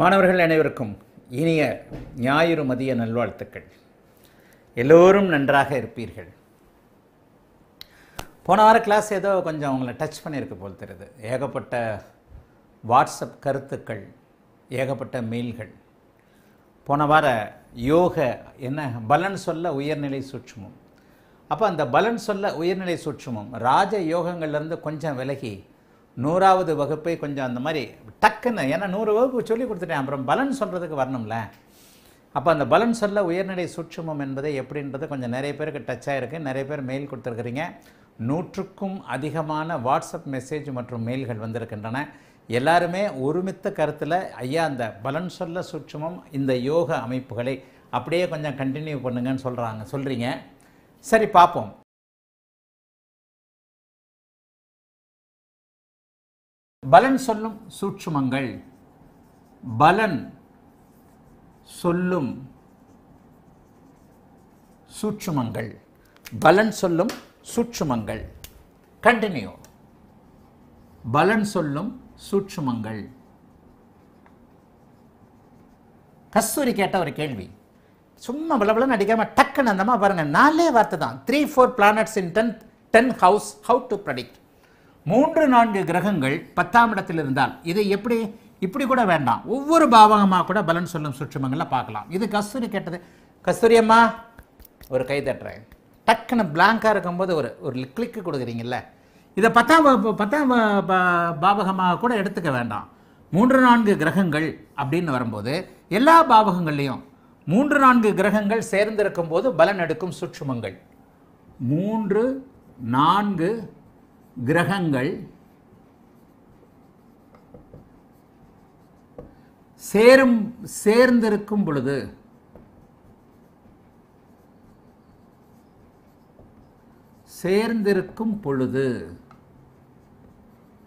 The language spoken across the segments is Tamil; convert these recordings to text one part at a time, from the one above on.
மாணவர்கள் அனைவருக்கும் இனிய ஞாயிறு மதிய நல்வாழ்த்துக்கள் எல்லோரும் நன்றாக இருப்பீர்கள் போன வார கிளாஸ் ஏதோ கொஞ்சம் அவங்கள டச் பண்ணியிருக்கு போல் தெரியுது ஏகப்பட்ட வாட்ஸ்அப் கருத்துக்கள் ஏகப்பட்ட மெயில்கள் போன வார யோக என்ன பலன் சொல்ல உயர்நிலை சூட்சமும் அப்போ அந்த பலன் சொல்ல உயர்நிலை சூட்சமும் ராஜ யோகங்கள்லேருந்து கொஞ்சம் விலகி நூறாவது வகுப்பை கொஞ்சம் அந்த மாதிரி டக்குன்னு ஏன்னா நூறு வகுப்பு சொல்லி கொடுத்துட்டேன் அப்புறம் பலன் சொல்கிறதுக்கு வரணும்ல அப்போ அந்த பலன் சொல்ல உயர்நிலை சூட்சமம் என்பதை எப்படின்றது கொஞ்சம் நிறைய பேருக்கு டச் ஆகிருக்கு நிறைய பேர் மெயில் கொடுத்துருக்குறீங்க நூற்றுக்கும் அதிகமான வாட்ஸ்அப் மெசேஜ் மற்றும் மெயில்கள் வந்திருக்கின்றன எல்லாருமே ஒருமித்த கருத்தில் ஐயா அந்த பலன் சொல்ல சூட்சமம் இந்த யோக அமைப்புகளை அப்படியே கொஞ்சம் கண்டினியூ பண்ணுங்கன்னு சொல்கிறாங்க சொல்கிறீங்க சரி பார்ப்போம் பலன் சொல்லும் சூட்சுமங்கள் பலன் சொல்லும் சூட்சுமங்கள் பலன் சொல்லும் சூட்சுமங்கள் கண்டினியூ பலன் சொல்லும் சூட்சுமங்கள் கஸ்தூரி கேட்ட ஒரு கேள்வி சும்மா பலன் அடிக்காமல் டக்குன்னு அந்தமா பாருங்க நாலே வார்த்தை தான் three four planets in ten ten house how to predict மூன்று நான்கு கிரகங்கள் பத்தாம் இடத்தில் இருந்தால் இதை எப்படி இப்படி கூட வேண்டாம் ஒவ்வொரு பாவகமாக கூட பலன் சொல்லும் சுற்றுமங்களில் பார்க்கலாம் இது கஸ்தூரி கேட்டது கஸ்தூரி அம்மா ஒரு கை தட்டுறேன் டக்குன்னு பிளாங்காக இருக்கும்போது ஒரு ஒரு கிளிக்கு கொடுக்குறீங்கல்ல இதை பத்தாம் பத்தாம் பாவகமாக கூட எடுத்துக்க வேண்டாம் மூன்று நான்கு கிரகங்கள் அப்படின்னு வரும்போது எல்லா பாவகங்கள்லேயும் மூன்று நான்கு கிரகங்கள் சேர்ந்திருக்கும் போது பலன் எடுக்கும் சுற்றுமங்கள் மூன்று நான்கு கிரகங்கள் சேரும் சேர்ந்திருக்கும் பொழுது சேர்ந்திருக்கும் பொழுது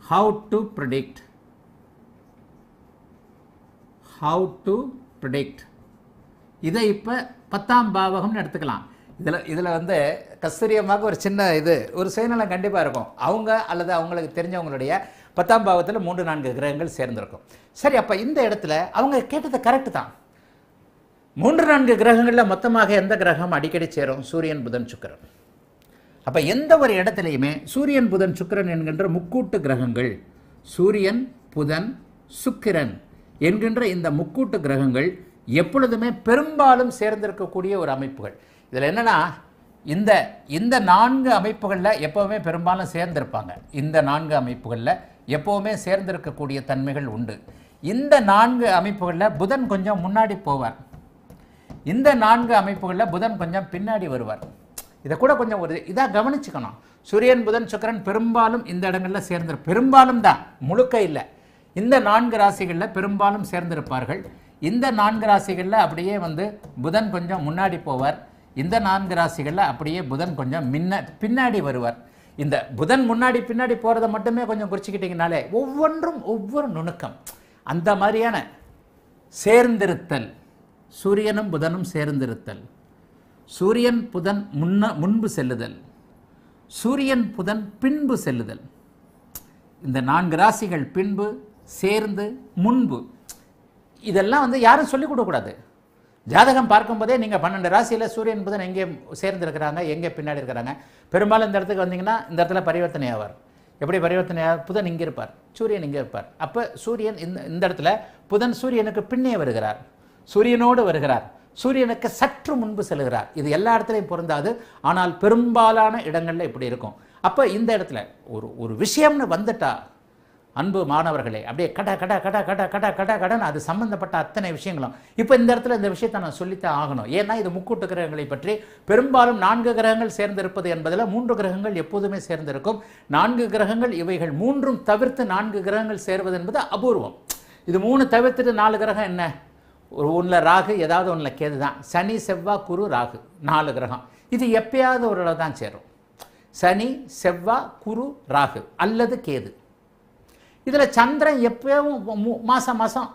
how to predict how to predict இதை இப்போ பத்தாம் பாவகம்னு எடுத்துக்கலாம் இதில் இதில் வந்து கஸ்தூரியமாக ஒரு சின்ன இது ஒரு சுயநலம் கண்டிப்பாக இருக்கும் அவங்க அல்லது அவங்களுக்கு தெரிஞ்சவங்களுடைய பத்தாம் பாவத்தில் மூன்று நான்கு கிரகங்கள் சேர்ந்திருக்கும் சரி அப்போ இந்த இடத்துல அவங்க கேட்டது கரெக்டு தான் மூன்று நான்கு கிரகங்களில் மொத்தமாக எந்த கிரகம் அடிக்கடி சேரும் சூரியன் புதன் சுக்கரன் அப்போ எந்த ஒரு இடத்துலையுமே சூரியன் புதன் சுக்கரன் என்கின்ற முக்கூட்டு கிரகங்கள் சூரியன் புதன் சுக்கிரன் என்கின்ற இந்த முக்கூட்டு கிரகங்கள் எப்பொழுதுமே பெரும்பாலும் சேர்ந்திருக்கக்கூடிய ஒரு அமைப்புகள் இதில் என்னென்னா இந்த இந்த நான்கு அமைப்புகளில் எப்போவுமே பெரும்பாலும் சேர்ந்திருப்பாங்க இந்த நான்கு அமைப்புகளில் எப்போவுமே சேர்ந்திருக்கக்கூடிய தன்மைகள் உண்டு இந்த நான்கு அமைப்புகளில் புதன் கொஞ்சம் முன்னாடி போவார் இந்த நான்கு அமைப்புகளில் புதன் கொஞ்சம் பின்னாடி வருவார் இதை கூட கொஞ்சம் ஒரு இதாக கவனிச்சுக்கணும் சூரியன் புதன் சுக்கரன் பெரும்பாலும் இந்த இடங்களில் சேர்ந்து பெரும்பாலும் தான் முழுக்க இல்லை இந்த நான்கு ராசிகளில் பெரும்பாலும் சேர்ந்திருப்பார்கள் இந்த நான்கு ராசிகளில் அப்படியே வந்து புதன் கொஞ்சம் முன்னாடி போவார் இந்த நான்கு ராசிகளில் அப்படியே புதன் கொஞ்சம் முன்ன பின்னாடி வருவார் இந்த புதன் முன்னாடி பின்னாடி போகிறத மட்டுமே கொஞ்சம் குறிச்சிக்கிட்டிங்கனாலே ஒவ்வொன்றும் ஒவ்வொரு நுணுக்கம் அந்த மாதிரியான சேர்ந்திருத்தல் சூரியனும் புதனும் சேர்ந்திருத்தல் சூரியன் புதன் முன்ன முன்பு செல்லுதல் சூரியன் புதன் பின்பு செல்லுதல் இந்த நான்கு ராசிகள் பின்பு சேர்ந்து முன்பு இதெல்லாம் வந்து யாரும் சொல்லிக் கொடுக்கூடாது ஜாதகம் பார்க்கும்போதே நீங்கள் பன்னெண்டு ராசியில் சூரியன் புதன் எங்கே சேர்ந்துருக்கிறாங்க எங்கே பின்னாடி இருக்கிறாங்க பெரும்பாலும் இந்த இடத்துக்கு வந்தீங்கன்னா இந்த இடத்துல பரிவர்த்தனை ஆவார் எப்படி பரிவர்த்தனை புதன் இங்கே இருப்பார் சூரியன் இங்கே இருப்பார் அப்போ சூரியன் இந்த இந்த இடத்துல புதன் சூரியனுக்கு பின்னே வருகிறார் சூரியனோடு வருகிறார் சூரியனுக்கு சற்று முன்பு செல்கிறார் இது எல்லா இடத்துலையும் பொருந்தாது ஆனால் பெரும்பாலான இடங்களில் இப்படி இருக்கும் அப்போ இந்த இடத்துல ஒரு ஒரு விஷயம்னு வந்துட்டா அன்பு மாணவர்களே அப்படியே கட கட கட கட கட கட கடன் அது சம்மந்தப்பட்ட அத்தனை விஷயங்களும் இப்போ இந்த இடத்துல இந்த விஷயத்தை நான் சொல்லித்தான் ஆகணும் ஏன்னா இது முக்கூட்டு கிரகங்களை பற்றி பெரும்பாலும் நான்கு கிரகங்கள் சேர்ந்திருப்பது என்பதில் மூன்று கிரகங்கள் எப்போதுமே சேர்ந்திருக்கும் நான்கு கிரகங்கள் இவைகள் மூன்றும் தவிர்த்து நான்கு கிரகங்கள் சேர்வது என்பது அபூர்வம் இது மூணு தவிர்த்துட்டு நாலு கிரகம் என்ன ஒரு ஒன்றில் ராகு ஏதாவது ஒன்றில் கேது தான் சனி செவ்வா குரு ராகு நாலு கிரகம் இது எப்பயாவது ஒரு தான் சேரும் சனி செவ்வா குரு ராகு அல்லது கேது இதில் சந்திரன் எப்போவும் மாதம் மாதம்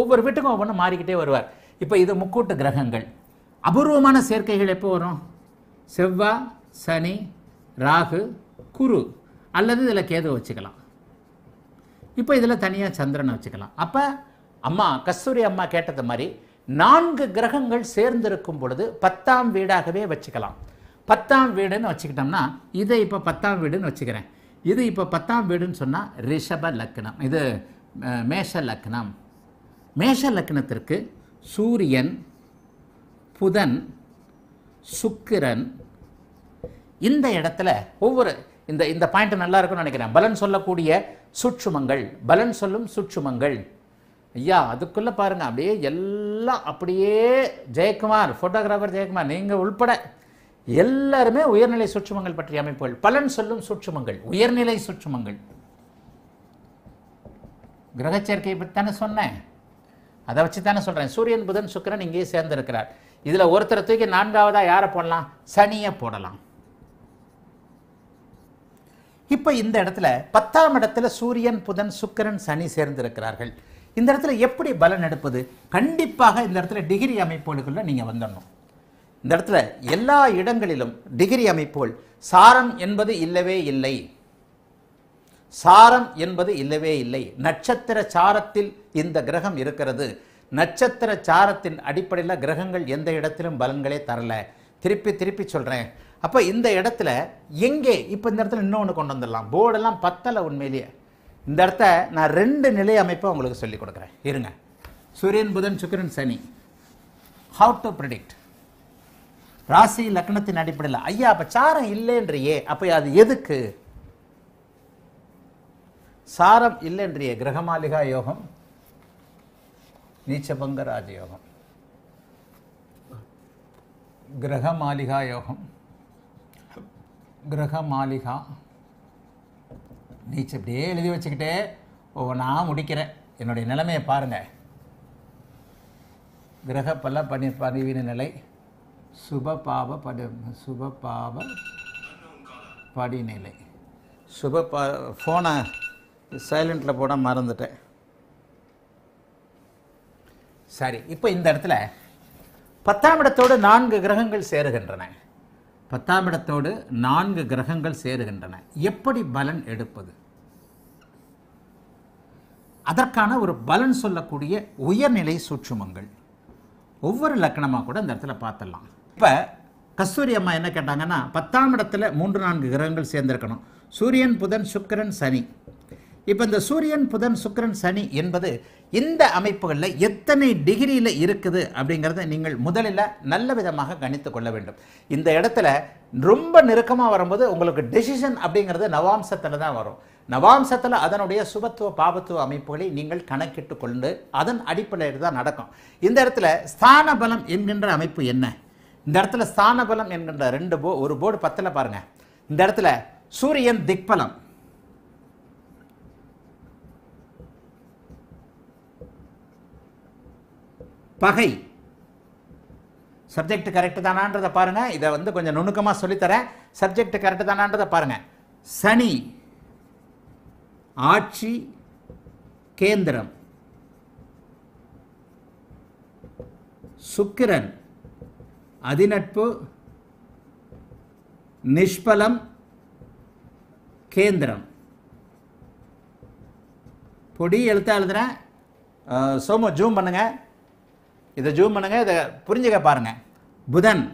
ஒவ்வொரு வீட்டுக்கும் ஒவ்வொன்றும் மாறிக்கிட்டே வருவார் இப்போ இது முக்கூட்டு கிரகங்கள் அபூர்வமான சேர்க்கைகள் எப்போ வரும் செவ்வாய் சனி ராகு குரு அல்லது இதில் கேது வச்சுக்கலாம் இப்போ இதில் தனியாக சந்திரனை வச்சுக்கலாம் அப்போ அம்மா கஸ்தூரி அம்மா கேட்டது மாதிரி நான்கு கிரகங்கள் சேர்ந்திருக்கும் பொழுது பத்தாம் வீடாகவே வச்சுக்கலாம் பத்தாம் வீடுன்னு வச்சுக்கிட்டோம்னா இதை இப்போ பத்தாம் வீடுன்னு வச்சுக்கிறேன் இது இப்போ பத்தாம் வீடுன்னு சொன்னால் ரிஷப லக்னம் இது மேஷ லக்னம் மேஷ லக்னத்திற்கு சூரியன் புதன் சுக்கிரன் இந்த இடத்துல ஒவ்வொரு இந்த இந்த பாயிண்ட் நல்லா இருக்கும்னு நினைக்கிறேன் பலன் சொல்லக்கூடிய சுற்றுமங்கள் பலன் சொல்லும் சுற்றுமங்கள் ஐயா அதுக்குள்ளே பாருங்கள் அப்படியே எல்லாம் அப்படியே ஜெயக்குமார் ஃபோட்டோகிராஃபர் ஜெயக்குமார் நீங்கள் உள்பட எல்லாருமே உயர்நிலை சூட்சுமங்கள் பற்றிய அமைப்புகள் பலன் சொல்லும் சூட்சுமங்கள் உயர்நிலை சூட்சுமங்கள் கிரகச்சேர்க்கையை பற்றி தானே சொன்னேன் அதை வச்சு தானே சொல்கிறேன் சூரியன் புதன் சுக்கரன் இங்கேயே சேர்ந்திருக்கிறார் இதில் ஒருத்தரை தூக்கி நான்காவதாக யாரை போடலாம் சனியை போடலாம் இப்போ இந்த இடத்துல பத்தாம் இடத்துல சூரியன் புதன் சுக்கரன் சனி சேர்ந்திருக்கிறார்கள் இந்த இடத்துல எப்படி பலன் எடுப்பது கண்டிப்பாக இந்த இடத்துல டிகிரி அமைப்புகளுக்குள்ளே நீங்கள் வந்துடணும் இந்த இடத்துல எல்லா இடங்களிலும் டிகிரி அமைப்புகள் சாரம் என்பது இல்லவே இல்லை சாரம் என்பது இல்லவே இல்லை நட்சத்திர சாரத்தில் இந்த கிரகம் இருக்கிறது நட்சத்திர சாரத்தின் அடிப்படையில் கிரகங்கள் எந்த இடத்திலும் பலன்களே தரல திருப்பி திருப்பி சொல்கிறேன் அப்போ இந்த இடத்துல எங்கே இப்போ இந்த இடத்துல இன்னொன்று கொண்டு வந்துடலாம் போர்டெல்லாம் பத்தலை உண்மையிலேயே இந்த இடத்த நான் ரெண்டு நிலை அமைப்பை உங்களுக்கு சொல்லிக் கொடுக்குறேன் இருங்க சூரியன் புதன் சுக்கிரன் சனி ஹவு டு ப்ரிடிக்ட் ராசி லக்னத்தின் அடிப்படையில் ஐயா அப்போ சாரம் இல்லைன்றியே அப்போ அது எதுக்கு சாரம் இல்லைன்றியே கிரகமாலிகா யோகம் நீச்சபங்க ராஜயோகம் கிரக மாளிகா யோகம் கிரக மாளிகா நீச்ச அப்படியே எழுதி வச்சுக்கிட்டே ஒவ்வொன்றா முடிக்கிறேன் என்னுடைய நிலைமையை பாருங்கள் கிரக பல பனி பதிவின நிலை சுபபாவ படு சுபபாவ படிநிலை சுபபா ஃபோனை சைலண்டில் போட மறந்துட்டேன் சரி இப்போ இந்த இடத்துல பத்தாம் இடத்தோடு நான்கு கிரகங்கள் சேருகின்றன பத்தாம் இடத்தோடு நான்கு கிரகங்கள் சேருகின்றன எப்படி பலன் எடுப்பது அதற்கான ஒரு பலன் சொல்லக்கூடிய உயர்நிலை சூட்சுமங்கள் ஒவ்வொரு லக்கணமாக கூட அந்த இடத்துல பார்த்தலாம் இப்போ கஸ்தூரி அம்மா என்ன கேட்டாங்கன்னா பத்தாம் இடத்துல மூன்று நான்கு கிரகங்கள் சேர்ந்திருக்கணும் சூரியன் புதன் சுக்கரன் சனி இப்போ இந்த சூரியன் புதன் சுக்கரன் சனி என்பது இந்த அமைப்புகளில் எத்தனை டிகிரியில் இருக்குது அப்படிங்கிறத நீங்கள் முதலில் நல்ல விதமாக கணித்து கொள்ள வேண்டும் இந்த இடத்துல ரொம்ப நெருக்கமாக வரும்போது உங்களுக்கு டெசிஷன் அப்படிங்கிறது நவாம்சத்தில் தான் வரும் நவாம்சத்தில் அதனுடைய சுபத்துவ பாபத்துவ அமைப்புகளை நீங்கள் கணக்கிட்டு கொண்டு அதன் அடிப்படையில் தான் நடக்கும் இந்த இடத்துல ஸ்தான பலம் என்கின்ற அமைப்பு என்ன இந்த இடத்துல ஸ்தானபலம் என்கின்ற ரெண்டு போ ஒரு போர்டு பத்தில் பாருங்க இந்த இடத்துல சூரியன் திக்பலம் பகை சப்ஜெக்ட் கரெக்டு தானான்றதை பாருங்க இதை வந்து கொஞ்சம் நுணுக்கமாக சொல்லித்தரேன் சப்ஜெக்ட் கரெக்டு தானான்றதை பாருங்க சனி ஆட்சி கேந்திரம் சுக்கிரன் அதிநட்பு நிஷ்பலம் கேந்திரம் பொடி எழுத்த எழுதுறேன் சோமு ஜூம் பண்ணுங்கள் இதை ஜூம் பண்ணுங்கள் இதை புரிஞ்சுக்க பாருங்கள் புதன்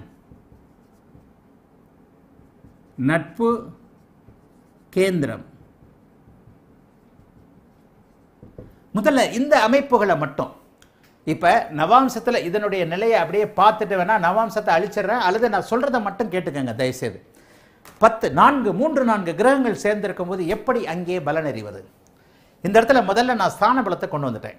நட்பு கேந்திரம் முதல்ல இந்த அமைப்புகளை மட்டும் இப்போ நவாம்சத்தில் இதனுடைய நிலையை அப்படியே பார்த்துட்டு வேணால் நவாம்சத்தை அழிச்சிடுறேன் அல்லது நான் சொல்கிறத மட்டும் கேட்டுக்கங்க தயவுசெய்து பத்து நான்கு மூன்று நான்கு கிரகங்கள் சேர்ந்திருக்கும் போது எப்படி அங்கே பலன் இந்த இடத்துல முதல்ல நான் ஸ்தான பலத்தை கொண்டு வந்துட்டேன்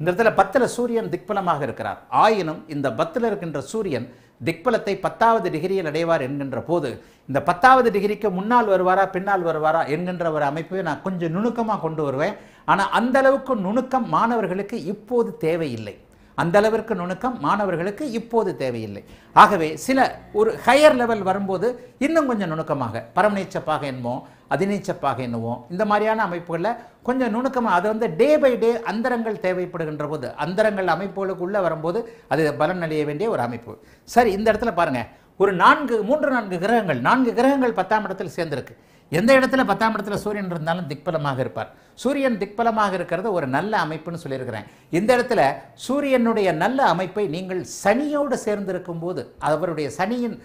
இந்த இடத்துல பத்தில் சூரியன் திக்பலமாக இருக்கிறார் ஆயினும் இந்த பத்தில் இருக்கின்ற சூரியன் திக்பலத்தை பத்தாவது டிகிரியில் அடைவார் என்கின்ற போது இந்த பத்தாவது டிகிரிக்கு முன்னால் வருவாரா பின்னால் வருவாரா என்கின்ற ஒரு அமைப்பை நான் கொஞ்சம் நுணுக்கமாக கொண்டு வருவேன் ஆனால் அந்த அளவுக்கு நுணுக்கம் மாணவர்களுக்கு இப்போது தேவையில்லை அந்த அளவிற்கு நுணுக்கம் மாணவர்களுக்கு இப்போது தேவையில்லை ஆகவே சில ஒரு ஹையர் லெவல் வரும்போது இன்னும் கொஞ்சம் நுணுக்கமாக பரமநீச்சப்பாக என்போம் அதிநீச்சப்பாக என்னவோ இந்த மாதிரியான அமைப்புகளில் கொஞ்சம் நுணுக்கமாக அது வந்து டே பை டே அந்தரங்கள் தேவைப்படுகின்ற போது அந்தரங்கள் அமைப்புகளுக்குள்ளே வரும்போது அது பலன் அடைய வேண்டிய ஒரு அமைப்பு சரி இந்த இடத்துல பாருங்கள் ஒரு நான்கு மூன்று நான்கு கிரகங்கள் நான்கு கிரகங்கள் பத்தாம் இடத்தில் சேர்ந்திருக்கு எந்த இடத்துல பத்தாம் இடத்துல சூரியன் இருந்தாலும் திக்பலமாக இருப்பார் சூரியன் திக்பலமாக இருக்கிறது ஒரு நல்ல அமைப்புன்னு சொல்லியிருக்கிறேன் இந்த இடத்துல சூரியனுடைய நல்ல அமைப்பை நீங்கள் சனியோடு சேர்ந்திருக்கும் போது அவருடைய சனியின்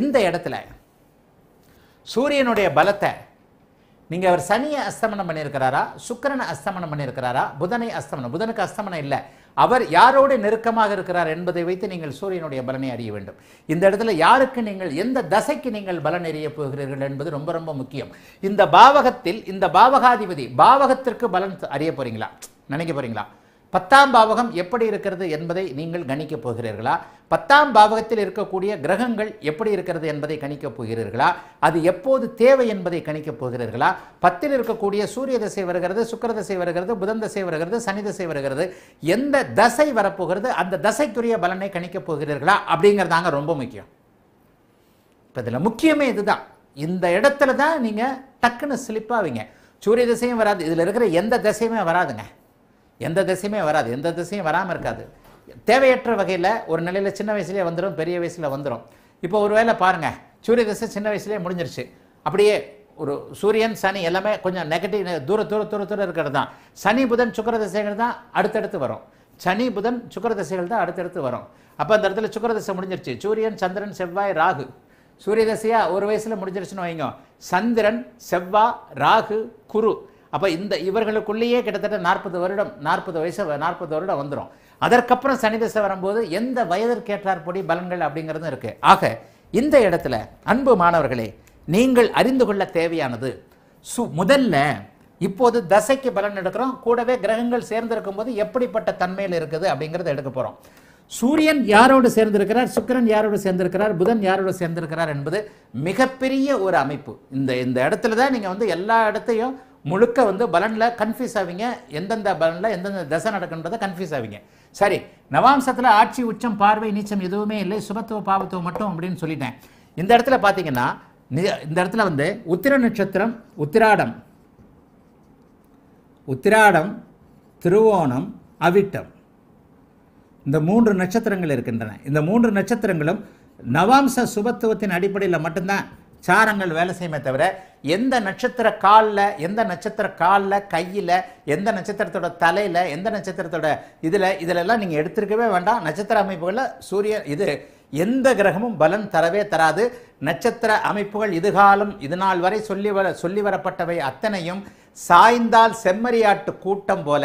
இந்த இடத்துல சூரியனுடைய பலத்தை நீங்கள் அவர் சனியை அஸ்தமனம் பண்ணியிருக்கிறாரா சுக்கரனை அஸ்தமனம் பண்ணியிருக்கிறாரா புதனை அஸ்தமனம் புதனுக்கு அஸ்தமனம் இல்லை அவர் யாரோடு நெருக்கமாக இருக்கிறார் என்பதை வைத்து நீங்கள் சூரியனுடைய பலனை அறிய வேண்டும் இந்த இடத்துல யாருக்கு நீங்கள் எந்த தசைக்கு நீங்கள் பலன் எறிய போகிறீர்கள் என்பது ரொம்ப ரொம்ப முக்கியம் இந்த பாவகத்தில் இந்த பாவகாதிபதி பாவகத்திற்கு பலன் அறிய போகிறீங்களா நினைக்க போகிறீங்களா பத்தாம் பாவகம் எப்படி இருக்கிறது என்பதை நீங்கள் கணிக்கப் போகிறீர்களா பத்தாம் பாவகத்தில் இருக்கக்கூடிய கிரகங்கள் எப்படி இருக்கிறது என்பதை கணிக்கப் போகிறீர்களா அது எப்போது தேவை என்பதை கணிக்கப் போகிறீர்களா பத்தில் இருக்கக்கூடிய சூரிய தசை வருகிறது சுக்கர தசை வருகிறது புதன் தசை வருகிறது சனி தசை வருகிறது எந்த தசை வரப்போகிறது அந்த தசைக்குரிய பலனை கணிக்கப் போகிறீர்களா அப்படிங்கிறதாங்க ரொம்ப முக்கியம் இப்போ இதில் முக்கியமே இதுதான் இந்த இடத்துல தான் நீங்கள் டக்குன்னு ஸ்லிப்பாவீங்க சூரிய திசையும் வராது இதில் இருக்கிற எந்த திசையுமே வராதுங்க எந்த திசையுமே வராது எந்த திசையும் வராமல் இருக்காது தேவையற்ற வகையில் ஒரு நிலையில் சின்ன வயசுலேயே வந்துடும் பெரிய வயசில் வந்துடும் இப்போ ஒரு வேலை பாருங்கள் சூரிய திசை சின்ன வயசுலேயே முடிஞ்சிருச்சு அப்படியே ஒரு சூரியன் சனி எல்லாமே கொஞ்சம் நெகட்டிவ் தூர தூர தூர தூர இருக்கிறது தான் சனி புதன் சுக்கர திசைகள் தான் அடுத்தடுத்து வரும் சனி புதன் சுக்கர திசைகள் தான் அடுத்தடுத்து வரும் அப்போ அந்த இடத்துல சுக்கர திசை முடிஞ்சிருச்சு சூரியன் சந்திரன் செவ்வாய் ராகு சூரிய திசையாக ஒரு வயசில் முடிஞ்சிருச்சுன்னு வைங்க சந்திரன் செவ்வா ராகு குரு அப்போ இந்த இவர்களுக்குள்ளேயே கிட்டத்தட்ட நாற்பது வருடம் நாற்பது வயசு நாற்பது வருடம் வந்துடும் அதற்கப்புறம் சனி தசை வரும்போது எந்த வயதிற்கேற்றாற்படி பலன்கள் அப்படிங்கிறது இருக்குது ஆக இந்த இடத்துல அன்பு மாணவர்களே நீங்கள் அறிந்து கொள்ள தேவையானது சு முதல்ல இப்போது தசைக்கு பலன் எடுக்கிறோம் கூடவே கிரகங்கள் சேர்ந்திருக்கும் போது எப்படிப்பட்ட தன்மையில் இருக்குது அப்படிங்கிறத எடுக்க போகிறோம் சூரியன் யாரோடு சேர்ந்திருக்கிறார் சுக்கரன் யாரோடு சேர்ந்திருக்கிறார் புதன் யாரோடு சேர்ந்திருக்கிறார் என்பது மிகப்பெரிய ஒரு அமைப்பு இந்த இந்த இடத்துல தான் நீங்கள் வந்து எல்லா இடத்தையும் முழுக்க வந்து பலனில் கன்ஃபியூஸ் ஆவீங்க எந்தெந்த பலனில் எந்தெந்த தசை நடக்குன்றதை கன்ஃபியூஸ் ஆவீங்க சரி நவாம்சத்தில் ஆட்சி உச்சம் பார்வை நீச்சம் எதுவுமே இல்லை சுபத்துவ பாவத்துவம் மட்டும் அப்படின்னு சொல்லிட்டேன் இந்த இடத்துல பார்த்தீங்கன்னா இந்த இடத்துல வந்து உத்திர நட்சத்திரம் உத்திராடம் உத்திராடம் திருவோணம் அவிட்டம் இந்த மூன்று நட்சத்திரங்கள் இருக்கின்றன இந்த மூன்று நட்சத்திரங்களும் நவாம்ச சுபத்துவத்தின் அடிப்படையில் மட்டும்தான் சாரங்கள் வேலை செய்யுமே தவிர எந்த நட்சத்திர காலில் எந்த நட்சத்திர காலில் கையில் எந்த நட்சத்திரத்தோட தலையில் எந்த நட்சத்திரத்தோட இதில் இதிலெல்லாம் நீங்கள் எடுத்திருக்கவே வேண்டாம் நட்சத்திர அமைப்புகளில் சூரிய இது எந்த கிரகமும் பலன் தரவே தராது நட்சத்திர அமைப்புகள் இதுகாலம் இதுநாள் வரை சொல்லி வர சொல்லி வரப்பட்டவை அத்தனையும் சாய்ந்தால் செம்மறியாட்டு கூட்டம் போல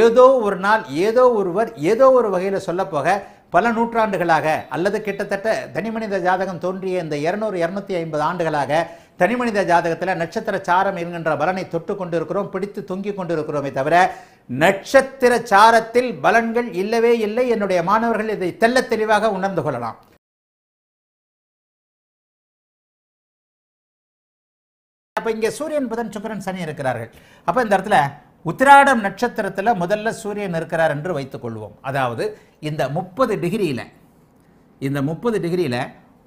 ஏதோ ஒரு நாள் ஏதோ ஒருவர் ஏதோ ஒரு வகையில் சொல்லப்போக பல நூற்றாண்டுகளாக அல்லது கிட்டத்தட்ட தனிமனித ஜாதகம் தோன்றிய இந்த இருநூறு இரநூத்தி ஐம்பது ஆண்டுகளாக தனிமனித ஜாதகத்தில் நட்சத்திர சாரம் என்கின்ற பலனை தொட்டு கொண்டிருக்கிறோம் பிடித்து தொங்கி கொண்டிருக்கிறோமே தவிர நட்சத்திர சாரத்தில் பலன்கள் இல்லவே இல்லை என்னுடைய மாணவர்கள் இதை தெல்ல தெளிவாக உணர்ந்து கொள்ளலாம் அப்போ இங்கே சூரியன் புதன் சுக்கரன் சனி இருக்கிறார்கள் அப்போ இந்த இடத்துல உத்திராடம் நட்சத்திரத்தில் முதல்ல சூரியன் இருக்கிறார் என்று வைத்துக்கொள்வோம் அதாவது இந்த முப்பது டிகிரியில் இந்த முப்பது டிகிரியில்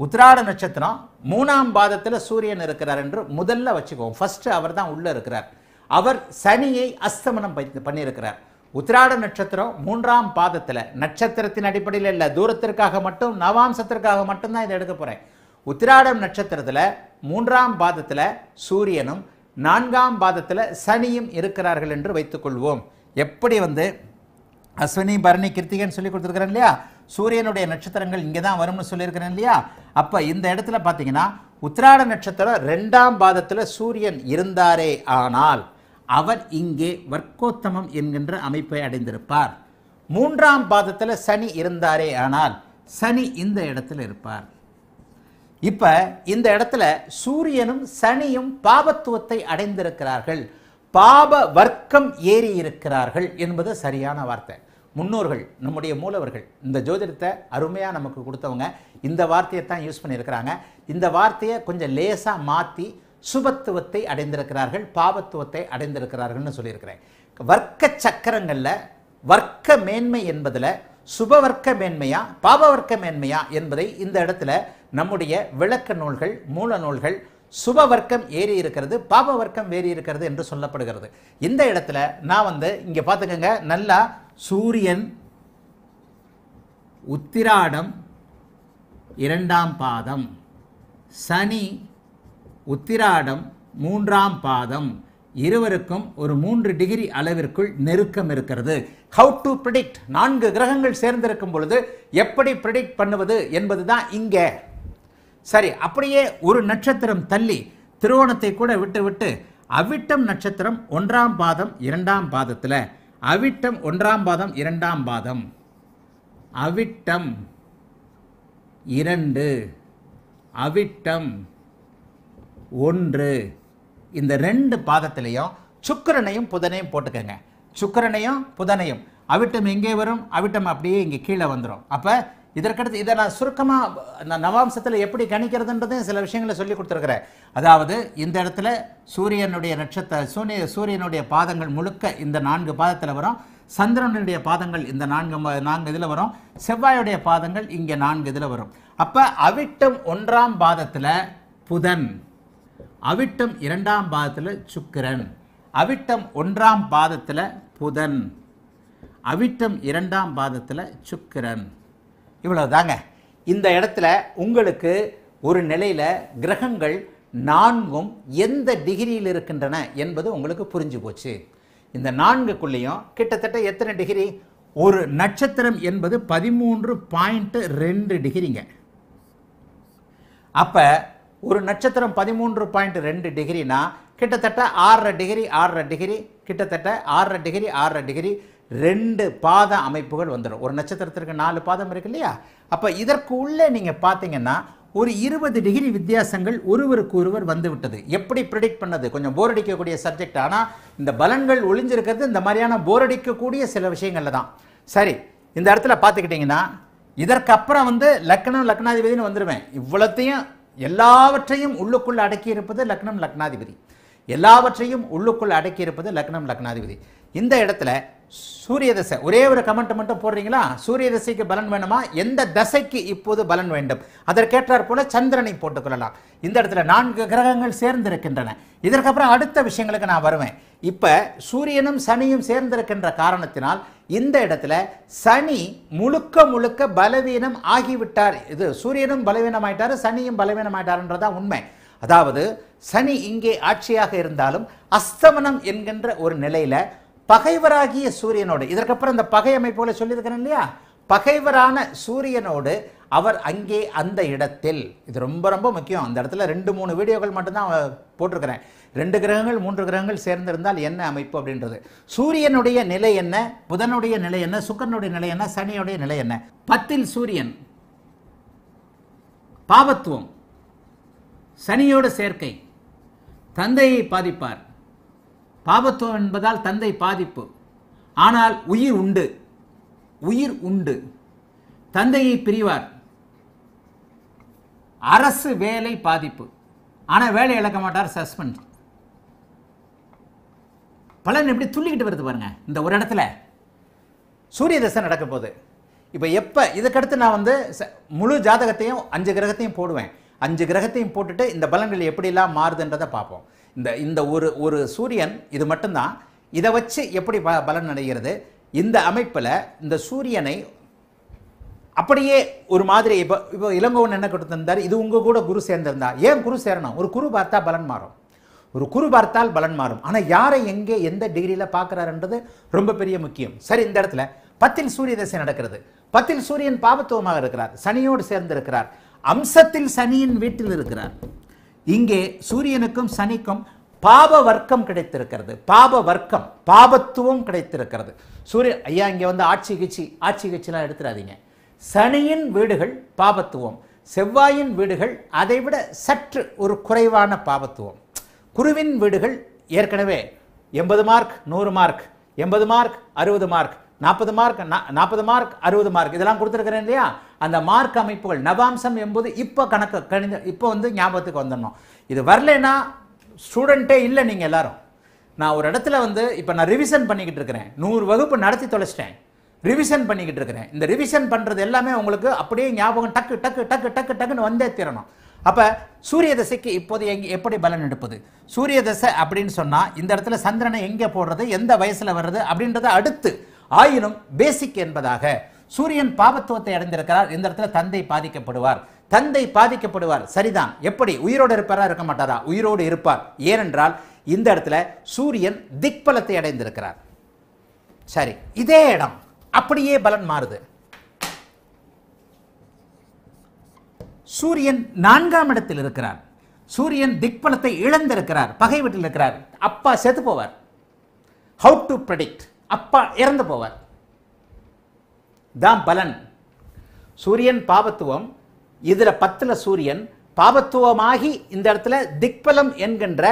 உத்திராட நட்சத்திரம் மூணாம் பாதத்தில் சூரியன் இருக்கிறார் என்று முதல்ல வச்சுக்குவோம் ஃபஸ்ட்டு அவர் தான் உள்ளே இருக்கிறார் அவர் சனியை அஸ்தமனம் பண்ணியிருக்கிறார் உத்திராட நட்சத்திரம் மூன்றாம் பாதத்தில் நட்சத்திரத்தின் அடிப்படையில் இல்லை தூரத்திற்காக மட்டும் நவாம்சத்திற்காக மட்டும்தான் இதை எடுக்க போகிறேன் உத்திராடம் நட்சத்திரத்தில் மூன்றாம் பாதத்தில் சூரியனும் நான்காம் பாதத்தில் சனியும் இருக்கிறார்கள் என்று வைத்துக்கொள்வோம் எப்படி வந்து அஸ்வினி பரணி கிருத்திகன் சொல்லி கொடுத்துருக்கிறேன் இல்லையா சூரியனுடைய நட்சத்திரங்கள் இங்கே தான் வரும்னு சொல்லியிருக்கிறேன் இல்லையா அப்போ இந்த இடத்துல பார்த்தீங்கன்னா உத்திராட நட்சத்திரம் ரெண்டாம் பாதத்தில் சூரியன் இருந்தாரே ஆனால் அவர் இங்கே வர்க்கோத்தமம் என்கின்ற அமைப்பை அடைந்திருப்பார் மூன்றாம் பாதத்தில் சனி இருந்தாரே ஆனால் சனி இந்த இடத்துல இருப்பார் இப்போ இந்த இடத்துல சூரியனும் சனியும் பாபத்துவத்தை அடைந்திருக்கிறார்கள் பாப வர்க்கம் ஏறி இருக்கிறார்கள் என்பது சரியான வார்த்தை முன்னோர்கள் நம்முடைய மூலவர்கள் இந்த ஜோதிடத்தை அருமையாக நமக்கு கொடுத்தவங்க இந்த வார்த்தையை தான் யூஸ் பண்ணியிருக்கிறாங்க இந்த வார்த்தையை கொஞ்சம் லேசாக மாற்றி சுபத்துவத்தை அடைந்திருக்கிறார்கள் பாபத்துவத்தை அடைந்திருக்கிறார்கள்னு சொல்லியிருக்கிறேன் வர்க்க சக்கரங்களில் வர்க்க மேன்மை என்பதில் சுபவர்க்க மேன்மையா வர்க்க மேன்மையா என்பதை இந்த இடத்துல நம்முடைய விளக்க நூல்கள் மூல நூல்கள் சுப வர்க்கம் ஏறி இருக்கிறது பாப வர்க்கம் வேறி இருக்கிறது என்று சொல்லப்படுகிறது இந்த இடத்துல நான் வந்து இங்கே பார்த்துக்கோங்க நல்லா சூரியன் உத்திராடம் இரண்டாம் பாதம் சனி உத்திராடம் மூன்றாம் பாதம் இருவருக்கும் ஒரு மூன்று டிகிரி அளவிற்குள் நெருக்கம் இருக்கிறது ஹவு டு ப்ரிடிக்ட் நான்கு கிரகங்கள் சேர்ந்திருக்கும் பொழுது எப்படி ப்ரிடிக்ட் பண்ணுவது என்பது தான் இங்கே சரி அப்படியே ஒரு நட்சத்திரம் தள்ளி திருவோணத்தை கூட விட்டுவிட்டு அவிட்டம் நட்சத்திரம் ஒன்றாம் பாதம் இரண்டாம் பாதத்தில் அவிட்டம் ஒன்றாம் பாதம் இரண்டாம் பாதம் அவிட்டம் இரண்டு அவிட்டம் ஒன்று இந்த ரெண்டு பாதத்திலையும் சுக்கரனையும் புதனையும் போட்டுக்கோங்க சுக்கரனையும் புதனையும் அவிட்டம் எங்கே வரும் அவிட்டம் அப்படியே இங்கே கீழே வந்துடும் அப்போ இதற்கடுத்து இதை நான் சுருக்கமாக நவாம்சத்தில் எப்படி கணிக்கிறதுன்றதையும் சில விஷயங்களை சொல்லி கொடுத்துருக்குறேன் அதாவது இந்த இடத்துல சூரியனுடைய நட்சத்திர சூரிய சூரியனுடைய பாதங்கள் முழுக்க இந்த நான்கு பாதத்தில் வரும் சந்திரனுடைய பாதங்கள் இந்த நான்கு நான்கு இதில் வரும் செவ்வாயுடைய பாதங்கள் இங்கே நான்கு இதில் வரும் அப்போ அவிட்டம் ஒன்றாம் பாதத்தில் புதன் அவிட்டம் இரண்டாம் பாதத்தில் சுக்கிரன் அவிட்டம் ஒன்றாம் பாதத்தில் புதன் அவிட்டம் இரண்டாம் பாதத்தில் சுக்கிரன் இவ்வளவு தாங்க இந்த இடத்துல உங்களுக்கு ஒரு நிலையில் கிரகங்கள் நான்கும் எந்த டிகிரியில் இருக்கின்றன என்பது உங்களுக்கு புரிஞ்சு போச்சு இந்த நான்குக்குள்ளேயும் கிட்டத்தட்ட எத்தனை டிகிரி ஒரு நட்சத்திரம் என்பது பதிமூன்று பாயிண்ட் ரெண்டு டிகிரிங்க அப்போ ஒரு நட்சத்திரம் பதிமூன்று பாயிண்ட் ரெண்டு டிகிரினா கிட்டத்தட்ட ஆறரை டிகிரி ஆறரை டிகிரி கிட்டத்தட்ட ஆறரை டிகிரி ஆறரை டிகிரி ரெண்டு பாத அமைப்புகள் வந்துடும் ஒரு நட்சத்திரத்திற்கு நாலு பாதம் இருக்கு இல்லையா அப்போ இதற்கு உள்ளே நீங்கள் பார்த்தீங்கன்னா ஒரு இருபது டிகிரி வித்தியாசங்கள் ஒருவருக்கு ஒருவர் வந்துவிட்டது எப்படி ப்ரிடிக்ட் பண்ணது கொஞ்சம் போர் அடிக்கக்கூடிய சப்ஜெக்ட் ஆனால் இந்த பலன்கள் ஒளிஞ்சிருக்கிறது இந்த மாதிரியான போர் அடிக்கக்கூடிய சில விஷயங்களில் தான் சரி இந்த இடத்துல பார்த்துக்கிட்டிங்கன்னா இதற்கப்புறம் வந்து லக்னம் லக்னாதிபதினு வந்துடுவேன் இவ்வளோத்தையும் எல்லாவற்றையும் உள்ளுக்குள் அடக்கி இருப்பது லக்னம் லக்னாதிபதி எல்லாவற்றையும் உள்ளுக்குள் அடக்கி இருப்பது லக்னம் லக்னாதிபதி இந்த இடத்துல சூரிய தசை ஒரே ஒரு கமெண்ட் மட்டும் போடுறீங்களா சூரிய தசைக்கு பலன் வேணுமா எந்த தசைக்கு இப்போது பலன் வேண்டும் அதற்கேற்றார் போல சந்திரனை போட்டுக்கொள்ளலாம் இந்த இடத்துல நான்கு கிரகங்கள் சேர்ந்திருக்கின்றன இதற்கப்புறம் அடுத்த விஷயங்களுக்கு நான் வருவேன் இப்போ சூரியனும் சனியும் சேர்ந்திருக்கின்ற காரணத்தினால் இந்த இடத்துல சனி முழுக்க முழுக்க பலவீனம் ஆகிவிட்டார் இது சூரியனும் பலவீனம் சனியும் பலவீனம் உண்மை அதாவது சனி இங்கே ஆட்சியாக இருந்தாலும் அஸ்தமனம் என்கின்ற ஒரு நிலையில் பகைவராகிய சூரியனோடு இதற்கப்புறம் இந்த பகை அமைப்புகளை சொல்லியிருக்கிறேன் இல்லையா பகைவரான சூரியனோடு அவர் அங்கே அந்த இடத்தில் இது ரொம்ப ரொம்ப முக்கியம் அந்த இடத்துல ரெண்டு மூணு வீடியோக்கள் மட்டும்தான் போட்டிருக்கிறேன் ரெண்டு கிரகங்கள் மூன்று கிரகங்கள் சேர்ந்திருந்தால் என்ன அமைப்பு அப்படின்றது சூரியனுடைய நிலை என்ன புதனுடைய நிலை என்ன சுக்கரனுடைய நிலை என்ன சனியுடைய நிலை என்ன பத்தில் சூரியன் பாபத்துவம் சனியோட சேர்க்கை தந்தையை பாதிப்பார் பாபத்துவம் என்பதால் தந்தை பாதிப்பு ஆனால் உயிர் உண்டு உயிர் உண்டு தந்தையை பிரிவார் அரசு வேலை பாதிப்பு ஆனால் வேலை இழக்க மாட்டார் சஸ்பெண்ட் பலன் எப்படி துள்ளிக்கிட்டு வருது பாருங்க இந்த ஒரு இடத்துல சூரிய தசை நடக்க போகுது இப்போ எப்போ இதுக்கடுத்து நான் வந்து முழு ஜாதகத்தையும் அஞ்சு கிரகத்தையும் போடுவேன் அஞ்சு கிரகத்தையும் போட்டுட்டு இந்த பலன்கள் எப்படிலாம் மாறுதுன்றதை பார்ப்போம் இந்த இந்த ஒரு ஒரு சூரியன் இது மட்டும்தான் இதை வச்சு எப்படி ப பலன் அடைகிறது இந்த அமைப்பில் இந்த சூரியனை அப்படியே ஒரு மாதிரி இப்போ இப்போ இளங்கோவன் என்ன கொடுத்திருந்தார் இது உங்கள் கூட குரு சேர்ந்திருந்தா ஏன் குரு சேரணும் ஒரு குரு பார்த்தா பலன் மாறும் ஒரு குரு பார்த்தால் பலன் மாறும் ஆனால் யாரை எங்கே எந்த டிகிரியில் பார்க்குறாருன்றது ரொம்ப பெரிய முக்கியம் சரி இந்த இடத்துல பத்தில் சூரிய தசை நடக்கிறது பத்தில் சூரியன் பாபத்துவமாக இருக்கிறார் சனியோடு சேர்ந்திருக்கிறார் அம்சத்தில் சனியின் வீட்டில் இருக்கிறார் இங்கே சூரியனுக்கும் சனிக்கும் பாப வர்க்கம் கிடைத்திருக்கிறது பாப வர்க்கம் பாபத்துவம் கிடைத்திருக்கிறது சூரிய ஐயா இங்கே வந்து ஆட்சி கிச்சி ஆட்சி கிச்சிலாம் எடுத்துடாதீங்க சனியின் வீடுகள் பாபத்துவம் செவ்வாயின் வீடுகள் அதைவிட சற்று ஒரு குறைவான பாபத்துவம் குருவின் வீடுகள் ஏற்கனவே எண்பது மார்க் நூறு மார்க் எண்பது மார்க் அறுபது மார்க் நாற்பது மார்க் நாற்பது மார்க் அறுபது மார்க் இதெல்லாம் கொடுத்துருக்குறேன் இல்லையா அந்த மார்க் அமைப்புகள் நவாம்சம் என்பது இப்போ கணக்கு கணித இப்போ வந்து ஞாபகத்துக்கு வந்துடணும் இது வரலன்னா ஸ்டூடெண்ட்டே இல்லை நீங்கள் எல்லாரும் நான் ஒரு இடத்துல வந்து இப்போ நான் ரிவிஷன் பண்ணிக்கிட்டு இருக்கிறேன் நூறு வகுப்பு நடத்தி தொலைச்சிட்டேன் ரிவிஷன் பண்ணிக்கிட்டு இருக்கிறேன் இந்த ரிவிஷன் பண்ணுறது எல்லாமே உங்களுக்கு அப்படியே ஞாபகம் டக்கு டக்கு டக்கு டக்கு டக்குன்னு வந்தே தீரணும் அப்போ சூரிய தசைக்கு இப்போது எங்கே எப்படி பலன் எடுப்பது சூரிய தசை அப்படின்னு சொன்னால் இந்த இடத்துல சந்திரனை எங்கே போடுறது எந்த வயசில் வர்றது அப்படின்றத அடுத்து ஆயினும் பேசிக் என்பதாக சூரியன் பாபத்துவத்தை அடைந்திருக்கிறார் இந்த இடத்துல தந்தை பாதிக்கப்படுவார் தந்தை பாதிக்கப்படுவார் சரிதான் எப்படி உயிரோடு இருப்பாரா இருக்க மாட்டாரா உயிரோடு இருப்பார் ஏனென்றால் இந்த இடத்துல சூரியன் திக்பலத்தை அடைந்திருக்கிறார் சரி இதே இடம் அப்படியே பலன் மாறுது சூரியன் நான்காம் இடத்தில் இருக்கிறார் சூரியன் திக்பலத்தை இழந்திருக்கிறார் பகை வீட்டில் இருக்கிறார் அப்பா செத்து போவார் ஹவு டு ப்ரெடிக்ட் அப்பா இறந்து போவார் தான் பலன் சூரியன் பாபத்துவம் இதில் பத்தில் சூரியன் பாபத்துவமாகி இந்த இடத்துல திக்பலம் என்கின்ற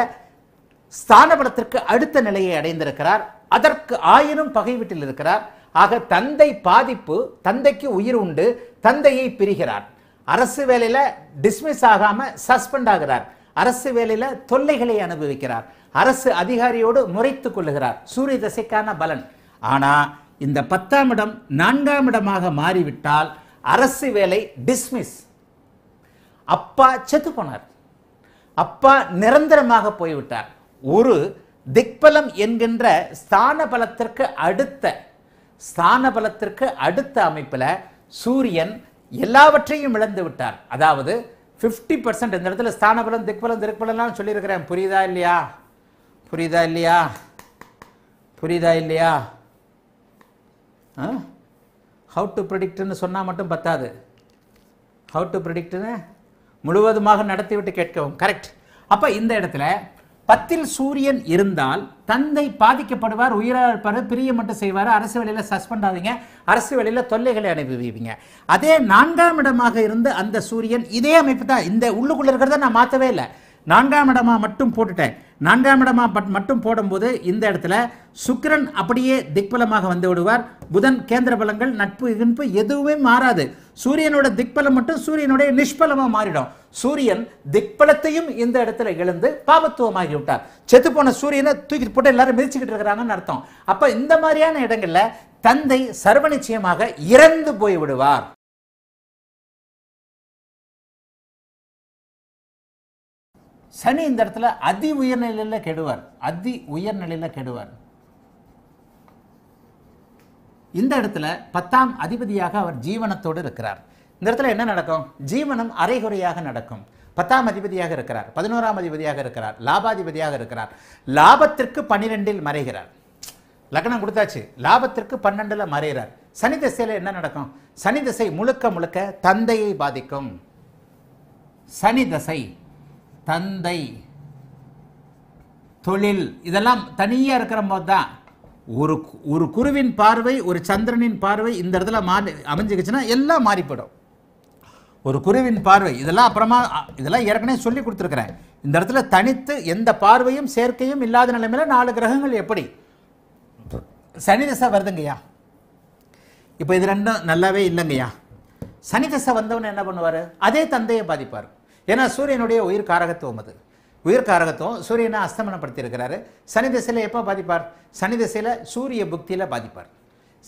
ஸ்தானபலத்திற்கு அடுத்த நிலையை அடைந்திருக்கிறார் அதற்கு ஆயினும் பகை வீட்டில் இருக்கிறார் ஆக தந்தை பாதிப்பு தந்தைக்கு உயிர் உண்டு தந்தையை பிரிகிறார் அரசு வேலையில் டிஸ்மிஸ் ஆகாமல் சஸ்பெண்ட் ஆகிறார் அரசு வேலையில் தொல்லைகளை அனுபவிக்கிறார் அரசு அதிகாரியோடு முறைத்துக் கொள்ளுகிறார் சூரிய தசைக்கான பலன் ஆனால் இந்த பத்தாம் இடம் நான்காம் இடமாக மாறிவிட்டால் அரசு வேலை டிஸ்மிஸ் அப்பா செத்து போனார் அப்பா நிரந்தரமாக போய்விட்டார் ஒரு திக்பலம் என்கின்ற ஸ்தான பலத்திற்கு அடுத்த ஸ்தான பலத்திற்கு அடுத்த அமைப்பில் சூரியன் எல்லாவற்றையும் இழந்து விட்டார் அதாவது ஃபிஃப்டி பர்சன்ட் இந்த இடத்துல ஸ்தானபலம் திக்பலம் திருக்பலம்லாம் சொல்லியிருக்கிறேன் புரியுதா இல்லையா புரியுதா இல்லையா புரியுதா இல்லையா ஹவு டு ப்ரிடிக்ட்னு சொன்னால் மட்டும் பத்தாது ஹவு டு ப்ரிடிக்ட்னு முழுவதுமாக நடத்திவிட்டு கேட்கவும் கரெக்ட் அப்போ இந்த இடத்துல பத்தில் சூரியன் இருந்தால் தந்தை பாதிக்கப்படுவார் உயிரிழப்பார் பிரிய மட்டும் செய்வார் அரசு வழியில் சஸ்பெண்ட் ஆவீங்க அரசு வழியில் தொல்லைகளை அனுபவிப்பீங்க அதே நான்காம் இடமாக இருந்து அந்த சூரியன் இதே அமைப்பு தான் இந்த உள்ளுக்குள்ளே இருக்கிறத நான் மாற்றவே இல்லை நான்காம் இடமா மட்டும் போட்டுட்டேன் நான்காம் இடமா மட்டும் போடும்போது இந்த இடத்துல சுக்கிரன் அப்படியே திக்பலமாக வந்து விடுவார் புதன் கேந்திர பலங்கள் நட்பு இன்பு எதுவுமே மாறாது சூரியனோட திக்பலம் மட்டும் சூரியனுடைய நிஷ்பலமாக மாறிடும் சூரியன் திக்பலத்தையும் இந்த இடத்துல எழுந்து பாபத்துவமாகி விட்டார் செத்து போன சூரியனை தூக்கி போட்டு எல்லாரும் மிதிச்சுக்கிட்டு இருக்கிறாங்கன்னு அர்த்தம் அப்போ இந்த மாதிரியான இடங்களில் தந்தை சர்வ நிச்சயமாக இறந்து போய் விடுவார் சனி இந்த இடத்துல அதி உயர்நிலையில் கெடுவார் அதி உயர்நிலையில் கெடுவார் இந்த இடத்துல பத்தாம் அதிபதியாக அவர் ஜீவனத்தோடு இருக்கிறார் இந்த இடத்துல என்ன நடக்கும் ஜீவனம் அரைகுறையாக நடக்கும் பத்தாம் அதிபதியாக இருக்கிறார் பதினோராம் அதிபதியாக இருக்கிறார் லாபாதிபதியாக இருக்கிறார் லாபத்திற்கு பன்னிரெண்டில் மறைகிறார் லக்னம் கொடுத்தாச்சு லாபத்திற்கு பன்னெண்டில் மறைகிறார் சனி திசையில் என்ன நடக்கும் சனி திசை முழுக்க முழுக்க தந்தையை பாதிக்கும் சனி தசை தந்தை தொழில் இதெல்லாம் தனியாக இருக்கிற போது தான் ஒரு ஒரு குருவின் பார்வை ஒரு சந்திரனின் பார்வை இந்த இடத்துல மாறி அமைஞ்சிக்கிச்சுன்னா எல்லாம் மாறிப்படும் ஒரு குருவின் பார்வை இதெல்லாம் அப்புறமா இதெல்லாம் ஏற்கனவே சொல்லி கொடுத்துருக்குறேன் இந்த இடத்துல தனித்து எந்த பார்வையும் சேர்க்கையும் இல்லாத நிலைமையில் நாலு கிரகங்கள் எப்படி சனி தசை வருதுங்கய்யா இப்போ இது ரெண்டும் நல்லாவே இல்லைங்கய்யா சனி தசை வந்தவன் என்ன பண்ணுவார் அதே தந்தையை பாதிப்பார் ஏன்னா சூரியனுடைய உயிர் காரகத்துவம் அது உயிர் காரகத்துவம் சூரியனை அஸ்தமனப்படுத்தியிருக்கிறாரு சனி தசையில் எப்போ பாதிப்பார் சனி தசையில் சூரிய புக்தியில் பாதிப்பார்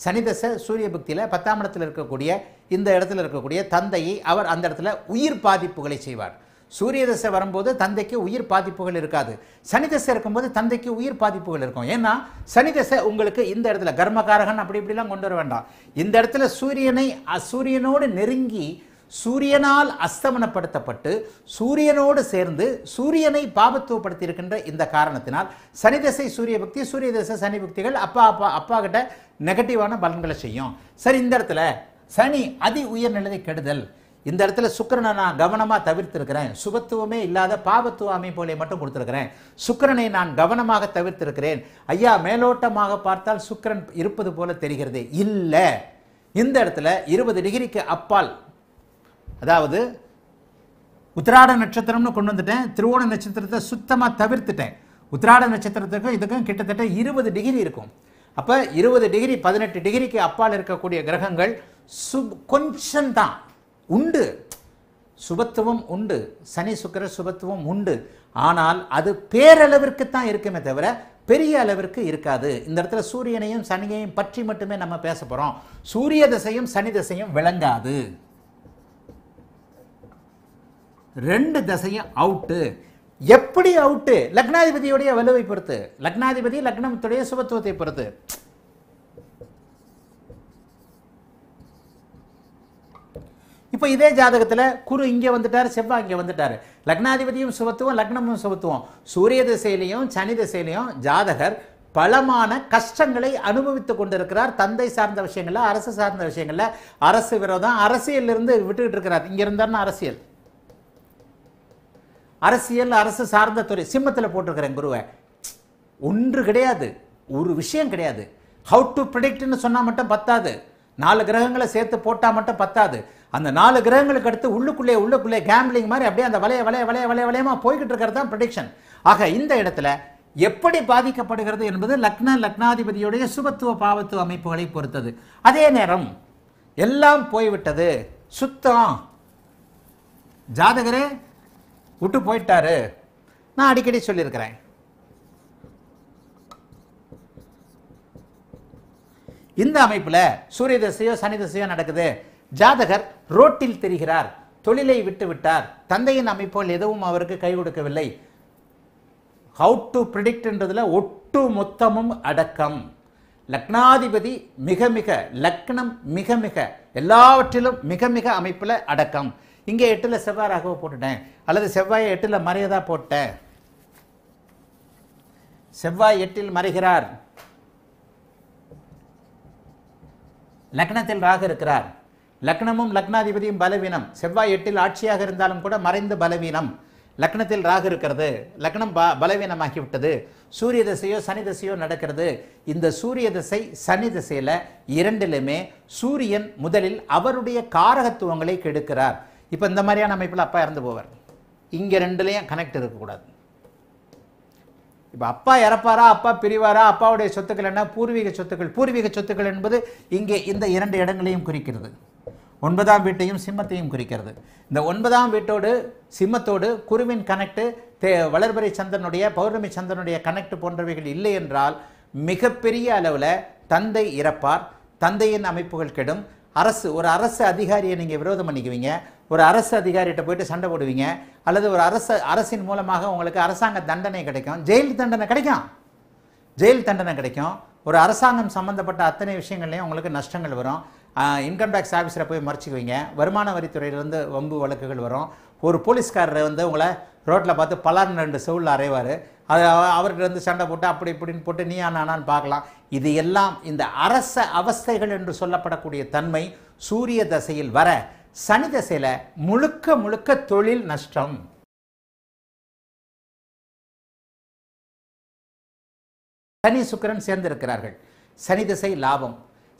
சனி தசை சூரிய புக்தியில் பத்தாம் இடத்தில் இருக்கக்கூடிய இந்த இடத்துல இருக்கக்கூடிய தந்தையை அவர் அந்த இடத்துல உயிர் பாதிப்புகளை செய்வார் சூரிய தசை வரும்போது தந்தைக்கு உயிர் பாதிப்புகள் இருக்காது சனி தசை இருக்கும்போது தந்தைக்கு உயிர் பாதிப்புகள் இருக்கும் ஏன்னா சனி தசை உங்களுக்கு இந்த இடத்துல கர்மகாரகன் அப்படி இப்படிலாம் கொண்டு வர வேண்டாம் இந்த இடத்துல சூரியனை சூரியனோடு நெருங்கி சூரியனால் அஸ்தமனப்படுத்தப்பட்டு சூரியனோடு சேர்ந்து சூரியனை பாபத்துவப்படுத்தி இருக்கின்ற இந்த காரணத்தினால் சனி தசை சூரிய பக்தி சூரிய தசை சனி பக்திகள் அப்பா அப்பா அப்பா கிட்ட நெகட்டிவான பலன்களை செய்யும் சரி இந்த இடத்துல சனி அதி உயர்நிலை கெடுதல் இந்த இடத்துல சுக்கரனை நான் கவனமாக தவிர்த்திருக்கிறேன் சுபத்துவமே இல்லாத பாபத்துவ அமைப்புகளை மட்டும் கொடுத்துருக்கிறேன் சுக்கரனை நான் கவனமாக தவிர்த்திருக்கிறேன் ஐயா மேலோட்டமாக பார்த்தால் சுக்கரன் இருப்பது போல தெரிகிறது இல்லை இந்த இடத்துல இருபது டிகிரிக்கு அப்பால் அதாவது உத்திராட நட்சத்திரம்னு கொண்டு வந்துட்டேன் திருவோண நட்சத்திரத்தை சுத்தமாக தவிர்த்துட்டேன் உத்திராட நட்சத்திரத்துக்கும் இதுக்கும் கிட்டத்தட்ட இருபது டிகிரி இருக்கும் அப்போ இருபது டிகிரி பதினெட்டு டிகிரிக்கு அப்பால் இருக்கக்கூடிய கிரகங்கள் சு கொஞ்சம்தான் உண்டு சுபத்துவம் உண்டு சனி சுக்கர சுபத்துவம் உண்டு ஆனால் அது பேரளவிற்கு தான் இருக்குமே தவிர பெரிய அளவிற்கு இருக்காது இந்த இடத்துல சூரியனையும் சனியையும் பற்றி மட்டுமே நம்ம பேச போகிறோம் சூரிய தசையும் சனி திசையும் விளங்காது ரெண்டு தசையும் அவுட்டு எப்படி அவுட்டு லக்னாதிபதியுடைய வலுவை பொறுத்து லக்னாதிபதி லக்னத்துடைய சுபத்துவத்தை பொறுத்து இப்போ இதே ஜாதகத்தில் குரு இங்கே வந்துட்டார் செவ்வாய் இங்கே வந்துட்டார் லக்னாதிபதியும் சுபத்துவம் லக்னமும் சுபத்துவம் சூரிய திசையிலையும் சனி திசையிலையும் ஜாதகர் பலமான கஷ்டங்களை அனுபவித்து கொண்டிருக்கிறார் தந்தை சார்ந்த விஷயங்களில் அரசு சார்ந்த விஷயங்களில் அரசு விரோதம் அரசியலிருந்து விட்டுக்கிட்டு இருக்கிறார் இங்கே இருந்தார்னா அரசியல் அரசியல் அரசு சார்ந்த துறை சிம்மத்தில் போட்டிருக்கிறேன் குருவை ஒன்று கிடையாது ஒரு விஷயம் கிடையாது ஹவு டு ப்ரிடிக்ட்னு சொன்னால் மட்டும் பத்தாது நாலு கிரகங்களை சேர்த்து போட்டால் மட்டும் பத்தாது அந்த நாலு கிரகங்களுக்கு அடுத்து உள்ளுக்குள்ளே உள்ளுக்குள்ளே கேம்பிளிங் மாதிரி அப்படியே அந்த வளைய வளைய வளைய வளைய வளையமாக போய்கிட்டு இருக்கிறது தான் ப்ரடிக்ஷன் ஆக இந்த இடத்துல எப்படி பாதிக்கப்படுகிறது என்பது லக்ன லக்னாதிபதியுடைய சுபத்துவ பாவத்துவ அமைப்புகளை பொறுத்தது அதே நேரம் எல்லாம் போய்விட்டது சுத்தம் ஜாதகரே விட்டு போயிட்டாரு நான் அடிக்கடி சொல்லியிருக்கிறேன் இந்த அமைப்பில் சூரிய திசையோ சனி திசையோ நடக்குது ஜாதகர் ரோட்டில் தெரிகிறார் தொழிலை விட்டு விட்டார் தந்தையின் அமைப்போல் எதுவும் அவருக்கு கை கொடுக்கவில்லை ஹவு டு ப்ரிடிக்ட்ன்றதுல ஒட்டு மொத்தமும் அடக்கம் லக்னாதிபதி மிக மிக லக்னம் மிக மிக எல்லாவற்றிலும் மிக மிக அமைப்பில் அடக்கம் இங்கே எட்டில் செவ்வாய் ராகுவை போட்டுட்டேன் அல்லது செவ்வாயை எட்டில் மறையதாக போட்டேன் செவ்வாய் எட்டில் மறைகிறார் லக்னத்தில் ராகு இருக்கிறார் லக்னமும் லக்னாதிபதியும் பலவீனம் செவ்வாய் எட்டில் ஆட்சியாக இருந்தாலும் கூட மறைந்த பலவீனம் லக்னத்தில் ராகு இருக்கிறது லக்னம் ப பலவீனமாகிவிட்டது சூரிய திசையோ சனி திசையோ நடக்கிறது இந்த சூரிய திசை சனி திசையில் இரண்டிலுமே சூரியன் முதலில் அவருடைய காரகத்துவங்களை கெடுக்கிறார் இப்போ இந்த மாதிரியான அமைப்பில் அப்பா இறந்து போவார் இங்கே ரெண்டுலேயும் கனெக்ட் இருக்கக்கூடாது இப்போ அப்பா இறப்பாரா அப்பா பிரிவாரா அப்பாவுடைய சொத்துக்கள் என்ன பூர்வீக சொத்துக்கள் பூர்வீக சொத்துக்கள் என்பது இங்கே இந்த இரண்டு இடங்களையும் குறிக்கிறது ஒன்பதாம் வீட்டையும் சிம்மத்தையும் குறிக்கிறது இந்த ஒன்பதாம் வீட்டோடு சிம்மத்தோடு குருவின் கனெக்ட் தே வளர்பறை சந்திரனுடைய பௌர்ணமி சந்திரனுடைய கனெக்ட் போன்றவைகள் இல்லை என்றால் மிகப்பெரிய அளவில் தந்தை இறப்பார் தந்தையின் அமைப்புகள் கெடும் அரசு ஒரு அரசு அதிகாரியை நீங்கள் விரோதம் பண்ணிக்குவீங்க ஒரு அரசு அதிகாரிகிட்ட போயிட்டு சண்டை போடுவீங்க அல்லது ஒரு அரசு அரசின் மூலமாக உங்களுக்கு அரசாங்க தண்டனை கிடைக்கும் ஜெயில் தண்டனை கிடைக்கும் ஜெயில் தண்டனை கிடைக்கும் ஒரு அரசாங்கம் சம்மந்தப்பட்ட அத்தனை விஷயங்கள்லையும் உங்களுக்கு நஷ்டங்கள் வரும் இன்கம் டேக்ஸ் ஆஃபீஸரை போய் மறைச்சிக்குவீங்க வருமான வரித்துறையிலேருந்து வம்பு வழக்குகள் வரும் ஒரு போலீஸ்காரர் வந்து உங்களை ரோட்டில் பார்த்து பலர் ரெண்டு செவில் அறைவார் அது அவர்கிட்ட வந்து சண்டை போட்டு அப்படி இப்படின்னு போட்டு நீ ஆனான்னு பார்க்கலாம் இது எல்லாம் இந்த அரச அவஸ்தைகள் என்று சொல்லப்படக்கூடிய தன்மை சூரிய தசையில் வர சனி தசையில் முழுக்க முழுக்க தொழில் நஷ்டம் சனி சுக்கரன் சேர்ந்திருக்கிறார்கள் சனி தசை லாபம்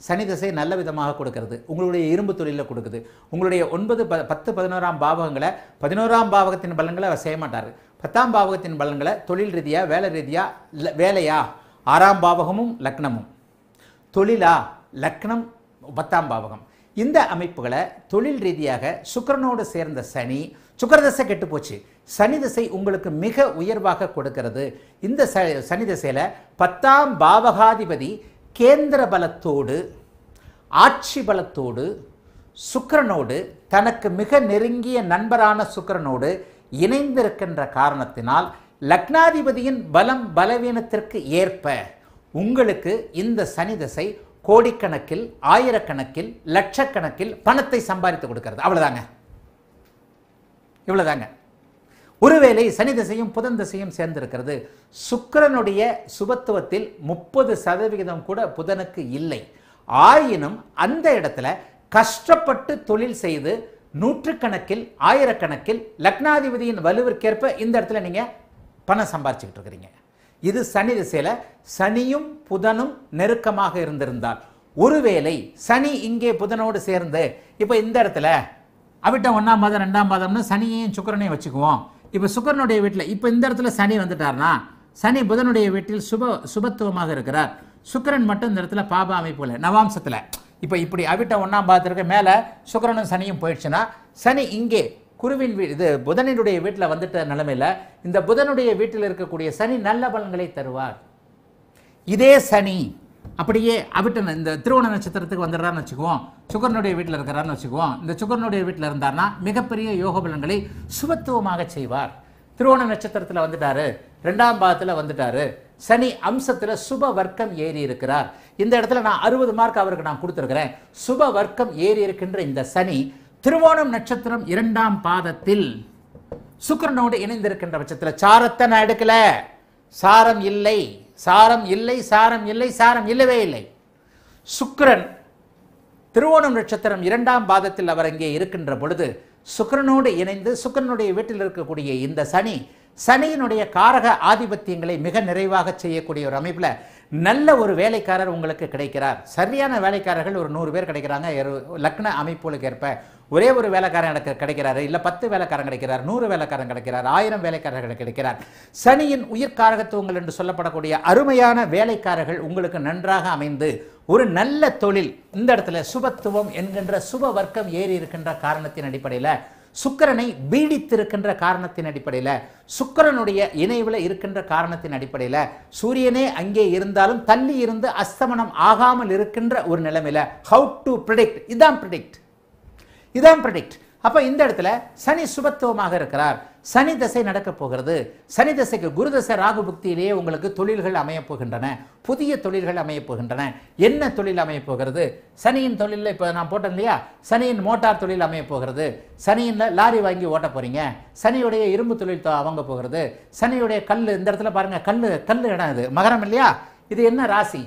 சனி தசை நல்ல விதமாக கொடுக்கிறது உங்களுடைய இரும்பு தொழிலில் கொடுக்குது உங்களுடைய ஒன்பது ப பத்து பதினோராம் பாவகங்களை பதினோராம் பாவகத்தின் பலன்களை அவர் செய்ய மாட்டார் பத்தாம் பாவகத்தின் பலன்களை தொழில் ரீதியாக வேலை ரீதியாக வேலையா ஆறாம் பாவகமும் லக்னமும் தொழிலா லக்னம் பத்தாம் பாவகம் இந்த அமைப்புகளை தொழில் ரீதியாக சுக்கரனோடு சேர்ந்த சனி சுக்கரதசை கெட்டு போச்சு சனி திசை உங்களுக்கு மிக உயர்வாக கொடுக்கிறது இந்த ச சனி திசையில் பத்தாம் பாவகாதிபதி கேந்திர பலத்தோடு ஆட்சி பலத்தோடு சுக்கரனோடு தனக்கு மிக நெருங்கிய நண்பரான சுக்கரனோடு இணைந்திருக்கின்ற காரணத்தினால் லக்னாதிபதியின் பலம் பலவீனத்திற்கு ஏற்ப உங்களுக்கு இந்த சனி திசை கோடிக்கணக்கில் ஆயிரக்கணக்கில் லட்சக்கணக்கில் பணத்தை சம்பாதித்து கொடுக்கறது அவ்வளோதாங்க இவ்வளோதாங்க ஒருவேளை சனி திசையும் புதன் திசையும் சேர்ந்திருக்கிறது சுக்கரனுடைய சுபத்துவத்தில் முப்பது சதவிகிதம் கூட புதனுக்கு இல்லை ஆயினும் அந்த இடத்துல கஷ்டப்பட்டு தொழில் செய்து நூற்றுக்கணக்கில் ஆயிரக்கணக்கில் லக்னாதிபதியின் வலுவிற்கேற்ப இந்த இடத்துல நீங்கள் பணம் சம்பாரிச்சுக்கிட்டு இருக்கிறீங்க இது சனி திசையில் சனியும் புதனும் நெருக்கமாக இருந்திருந்தால் ஒருவேளை சனி இங்கே புதனோடு சேர்ந்து இப்போ இந்த இடத்துல அவிட்ட ஒன்றாம் மாதம் ரெண்டாம் மாதம்னு சனியையும் சுக்கரனையும் வச்சுக்குவோம் இப்போ சுக்கரனுடைய வீட்டில் இப்போ இந்த இடத்துல சனி வந்துட்டார்னா சனி புதனுடைய வீட்டில் சுப சுபத்துவமாக இருக்கிறார் சுக்கரன் மட்டும் இந்த இடத்துல பாப அமைப்புல நவாம்சத்தில் இப்போ இப்படி அவிட்ட ஒன்றாம் பாதத்திற்கு மேலே சுக்கரனும் சனியும் போயிடுச்சுன்னா சனி இங்கே குருவின் வீ இது புதனினுடைய வீட்டில் வந்துட்ட நிலமையில் இந்த புதனுடைய வீட்டில் இருக்கக்கூடிய சனி நல்ல பலன்களை தருவார் இதே சனி அப்படியே அவிட்ட இந்த திருவண நட்சத்திரத்துக்கு வந்துடுறான்னு வச்சுக்குவோம் சுகர்னுடைய வீட்டில் இருக்கிறான்னு வச்சுக்குவோம் இந்த சுகர்னுடைய வீட்டில் இருந்தார்னா மிகப்பெரிய யோக பலன்களை சுபத்துவமாக செய்வார் திருவண நட்சத்திரத்தில் வந்துட்டாரு ரெண்டாம் பாதத்தில் வந்துட்டாரு சனி அம்சத்தில் சுப வர்க்கம் ஏறி இருக்கிறார் இந்த இடத்துல நான் அறுபது மார்க் அவருக்கு நான் கொடுத்துருக்கிறேன் சுப வர்க்கம் ஏறி இருக்கின்ற இந்த சனி திருவோணம் நட்சத்திரம் இரண்டாம் பாதத்தில் சுக்கரனோடு இணைந்திருக்கின்ற பட்சத்தில் சாரத்தை நான் எடுக்கல சாரம் இல்லை சாரம் இல்லை சாரம் இல்லை சாரம் இல்லவே இல்லை சுக்கரன் திருவோணம் நட்சத்திரம் இரண்டாம் பாதத்தில் அவர் அங்கே இருக்கின்ற பொழுது சுக்கரனோடு இணைந்து சுக்கரனுடைய வீட்டில் இருக்கக்கூடிய இந்த சனி சனியினுடைய காரக ஆதிபத்தியங்களை மிக நிறைவாக செய்யக்கூடிய ஒரு அமைப்பில் நல்ல ஒரு வேலைக்காரர் உங்களுக்கு கிடைக்கிறார் சரியான வேலைக்காரர்கள் ஒரு நூறு பேர் கிடைக்கிறாங்க லக்ன அமைப்புகளுக்கு ஏற்ப ஒரே ஒரு வேலைக்காரன் எனக்கு கிடைக்கிறாரு இல்லை பத்து வேலைக்காரன் கிடைக்கிறார் நூறு வேலைக்காரன் கிடைக்கிறார் ஆயிரம் வேலைக்காரர்கள் கிடைக்கிறார் சனியின் உயிர்காரகத்துவங்கள் என்று சொல்லப்படக்கூடிய அருமையான வேலைக்காரர்கள் உங்களுக்கு நன்றாக அமைந்து ஒரு நல்ல தொழில் இந்த இடத்துல சுபத்துவம் என்கின்ற சுப வர்க்கம் ஏறி இருக்கின்ற காரணத்தின் அடிப்படையில் சுக்கரனை பீடித்திருக்கின்ற காரணத்தின் அடிப்படையில் சுக்கரனுடைய இணைவில் இருக்கின்ற காரணத்தின் அடிப்படையில் சூரியனே அங்கே இருந்தாலும் தள்ளி இருந்து அஸ்தமனம் ஆகாமல் இருக்கின்ற ஒரு நிலைமையில் ஹவு டு ப்ரிடிக்ட் இதான் ப்ரிடிக்ட் இதான் ப்ரிடிக்ட் அப்போ இந்த இடத்துல சனி சுபத்துவமாக இருக்கிறார் சனி தசை நடக்கப் போகிறது சனி தசைக்கு குரு தசை ராகு புக்தியிலேயே உங்களுக்கு தொழில்கள் அமையப் போகின்றன புதிய தொழில்கள் அமையப் போகின்றன என்ன தொழில் அமையப் போகிறது சனியின் தொழிலில் இப்போ நான் போட்டேன் இல்லையா சனியின் மோட்டார் தொழில் அமையப் போகிறது சனியின் லாரி வாங்கி ஓட்ட போகிறீங்க சனியுடைய இரும்பு தொழில் அவங்க போகிறது சனியுடைய கல் இந்த இடத்துல பாருங்கள் கல் கல் இடம் இது மகரம் இல்லையா இது என்ன ராசி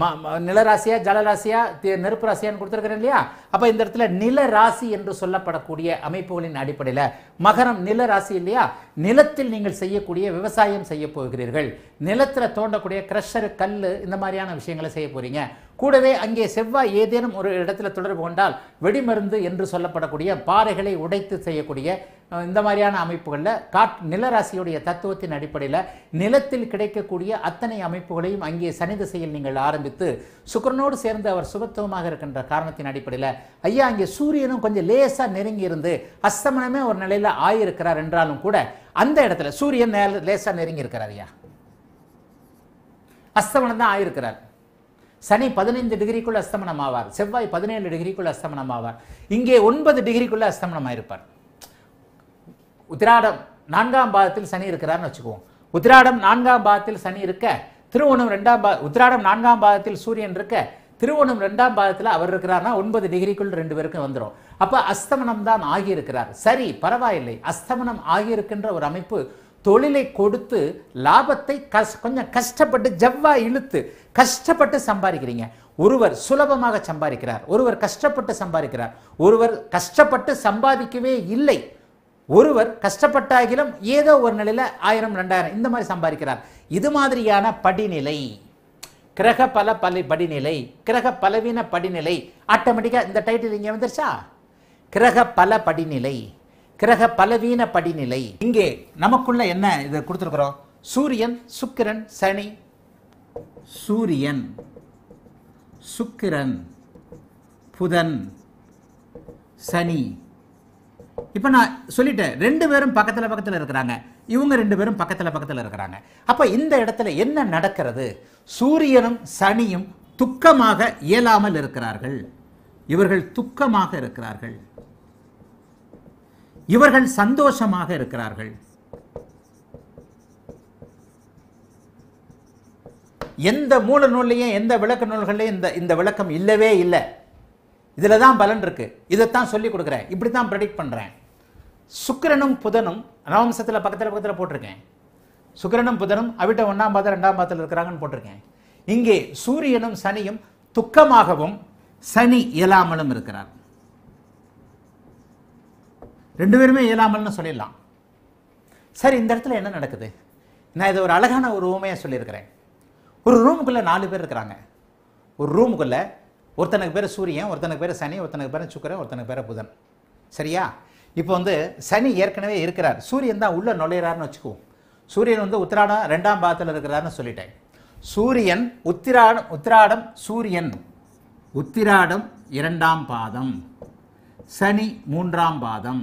ம நிலராசியா ஜலராசியா நெருப்பு ராசியான்னு கொடுத்துருக்குறேன் இல்லையா அப்போ இந்த இடத்துல நில ராசி என்று சொல்லப்படக்கூடிய அமைப்புகளின் அடிப்படையில் மகரம் நில ராசி இல்லையா நிலத்தில் நீங்கள் செய்யக்கூடிய விவசாயம் செய்ய போகிறீர்கள் நிலத்தில் தோண்டக்கூடிய கிரஷர் கல் இந்த மாதிரியான விஷயங்களை செய்ய போகிறீங்க கூடவே அங்கே செவ்வாய் ஏதேனும் ஒரு இடத்துல தொடர்பு கொண்டால் வெடிமருந்து என்று சொல்லப்படக்கூடிய பாறைகளை உடைத்து செய்யக்கூடிய இந்த மாதிரியான அமைப்புகளில் காட் நிலராசியுடைய தத்துவத்தின் அடிப்படையில் நிலத்தில் கிடைக்கக்கூடிய அத்தனை அமைப்புகளையும் அங்கே சனி திசையில் நீங்கள் ஆரம்பித்து சுக்கரனோடு சேர்ந்து அவர் சுபத்துவமாக இருக்கின்ற காரணத்தின் அடிப்படையில் ஐயா அங்கே சூரியனும் கொஞ்சம் லேசாக நெருங்கி இருந்து அஸ்தமனமே ஒரு நிலையில் ஆயிருக்கிறார் என்றாலும் கூட அந்த இடத்துல சூரியன் லேசாக நெருங்கி இருக்கிறார் ஐயா அஸ்தமனம் தான் ஆயிருக்கிறார் சனி பதினைந்து டிகிரிக்குள்ள அஸ்தமனம் ஆவார் செவ்வாய் பதினேழு டிகிரிக்குள்ள அஸ்தமனம் ஆவார் இங்கே ஒன்பது டிகிரிக்குள்ள அஸ்தமனம் ஆயிருப்பார் உத்திராடம் நான்காம் பாதத்தில் சனி இருக்கிறார்னு வச்சுக்குவோம் உத்திராடம் நான்காம் பாதத்தில் சனி இருக்க திருவோணம் ரெண்டாம் பா உத்திராடம் நான்காம் பாதத்தில் சூரியன் இருக்க திருவோணம் ரெண்டாம் பாதத்தில் அவர் இருக்கிறார்னா ஒன்பது டிகிரிக்குள் ரெண்டு பேருக்கும் வந்துடும் அப்போ அஸ்தமனம் தான் ஆகியிருக்கிறார் சரி பரவாயில்லை அஸ்தமனம் ஆகியிருக்கின்ற ஒரு அமைப்பு தொழிலை கொடுத்து லாபத்தை கஷ் கொஞ்சம் கஷ்டப்பட்டு ஜவ்வா இழுத்து கஷ்டப்பட்டு சம்பாதிக்கிறீங்க ஒருவர் சுலபமாக சம்பாதிக்கிறார் ஒருவர் கஷ்டப்பட்டு சம்பாதிக்கிறார் ஒருவர் கஷ்டப்பட்டு சம்பாதிக்கவே இல்லை ஒருவர் கஷ்டப்பட்டாகிலும் ஏதோ ஒரு நிலையில் ஆயிரம் ரெண்டாயிரம் இந்த மாதிரி சம்பாதிக்கிறார் இது மாதிரியான படிநிலை கிரக பல பல படிநிலை கிரக பலவீன படிநிலை ஆட்டோமேட்டிக்காக இந்த டைட்டில் இங்கே வந்துருச்சா கிரக பல படிநிலை கிரக பலவீன படிநிலை இங்கே நமக்குள்ள என்ன இது கொடுத்துருக்குறோம் சூரியன் சுக்கிரன் சனி சூரியன் சுக்கிரன் புதன் சனி இப்போ நான் சொல்லிட்டேன் ரெண்டு பேரும் பக்கத்தில் பக்கத்தில் இருக்கிறாங்க இவங்க ரெண்டு பேரும் பக்கத்தில் பக்கத்தில் இருக்கிறாங்க அப்போ இந்த இடத்துல என்ன நடக்கிறது சூரியனும் சனியும் துக்கமாக இயலாமல் இருக்கிறார்கள் இவர்கள் துக்கமாக இருக்கிறார்கள் இவர்கள் சந்தோஷமாக இருக்கிறார்கள் எந்த மூல நூல்லையும் எந்த விளக்க நூல்கள்லையும் இந்த இந்த விளக்கம் இல்லவே இல்லை இதில் தான் பலன் இருக்கு இதைத்தான் சொல்லி கொடுக்குறேன் இப்படி தான் ப்ரெடிக்ட் பண்ணுறேன் சுக்கரனும் புதனும் நவம்சத்தில் பக்கத்தில் பக்கத்தில் போட்டிருக்கேன் சுக்கரனும் புதனும் அவிட்ட ஒன்றாம் பாதம் ரெண்டாம் பாதத்தில் இருக்கிறாங்கன்னு போட்டிருக்கேன் இங்கே சூரியனும் சனியும் துக்கமாகவும் சனி இயலாமலும் இருக்கிறார் ரெண்டு பேருமே இயலாமல்னு சொல்லிடலாம் சரி இந்த இடத்துல என்ன நடக்குது நான் இதை ஒரு அழகான ஒரு ரூமையாக சொல்லியிருக்கிறேன் ஒரு ரூமுக்குள்ளே நாலு பேர் இருக்கிறாங்க ஒரு ரூமுக்குள்ளே ஒருத்தனுக்கு பேர் சூரியன் ஒருத்தனுக்கு பேர் சனி ஒருத்தனுக்கு பேர் சுக்கரன் ஒருத்தனுக்கு பேர் புதன் சரியா இப்போ வந்து சனி ஏற்கனவே இருக்கிறார் சூரியன் தான் உள்ளே நுழையிறாருன்னு வச்சுக்குவோம் சூரியன் வந்து உத்திராடம் ரெண்டாம் பாதத்தில் இருக்கிறாருன்னு சொல்லிட்டேன் சூரியன் உத்திராடம் உத்திராடம் சூரியன் உத்திராடம் இரண்டாம் பாதம் சனி மூன்றாம் பாதம்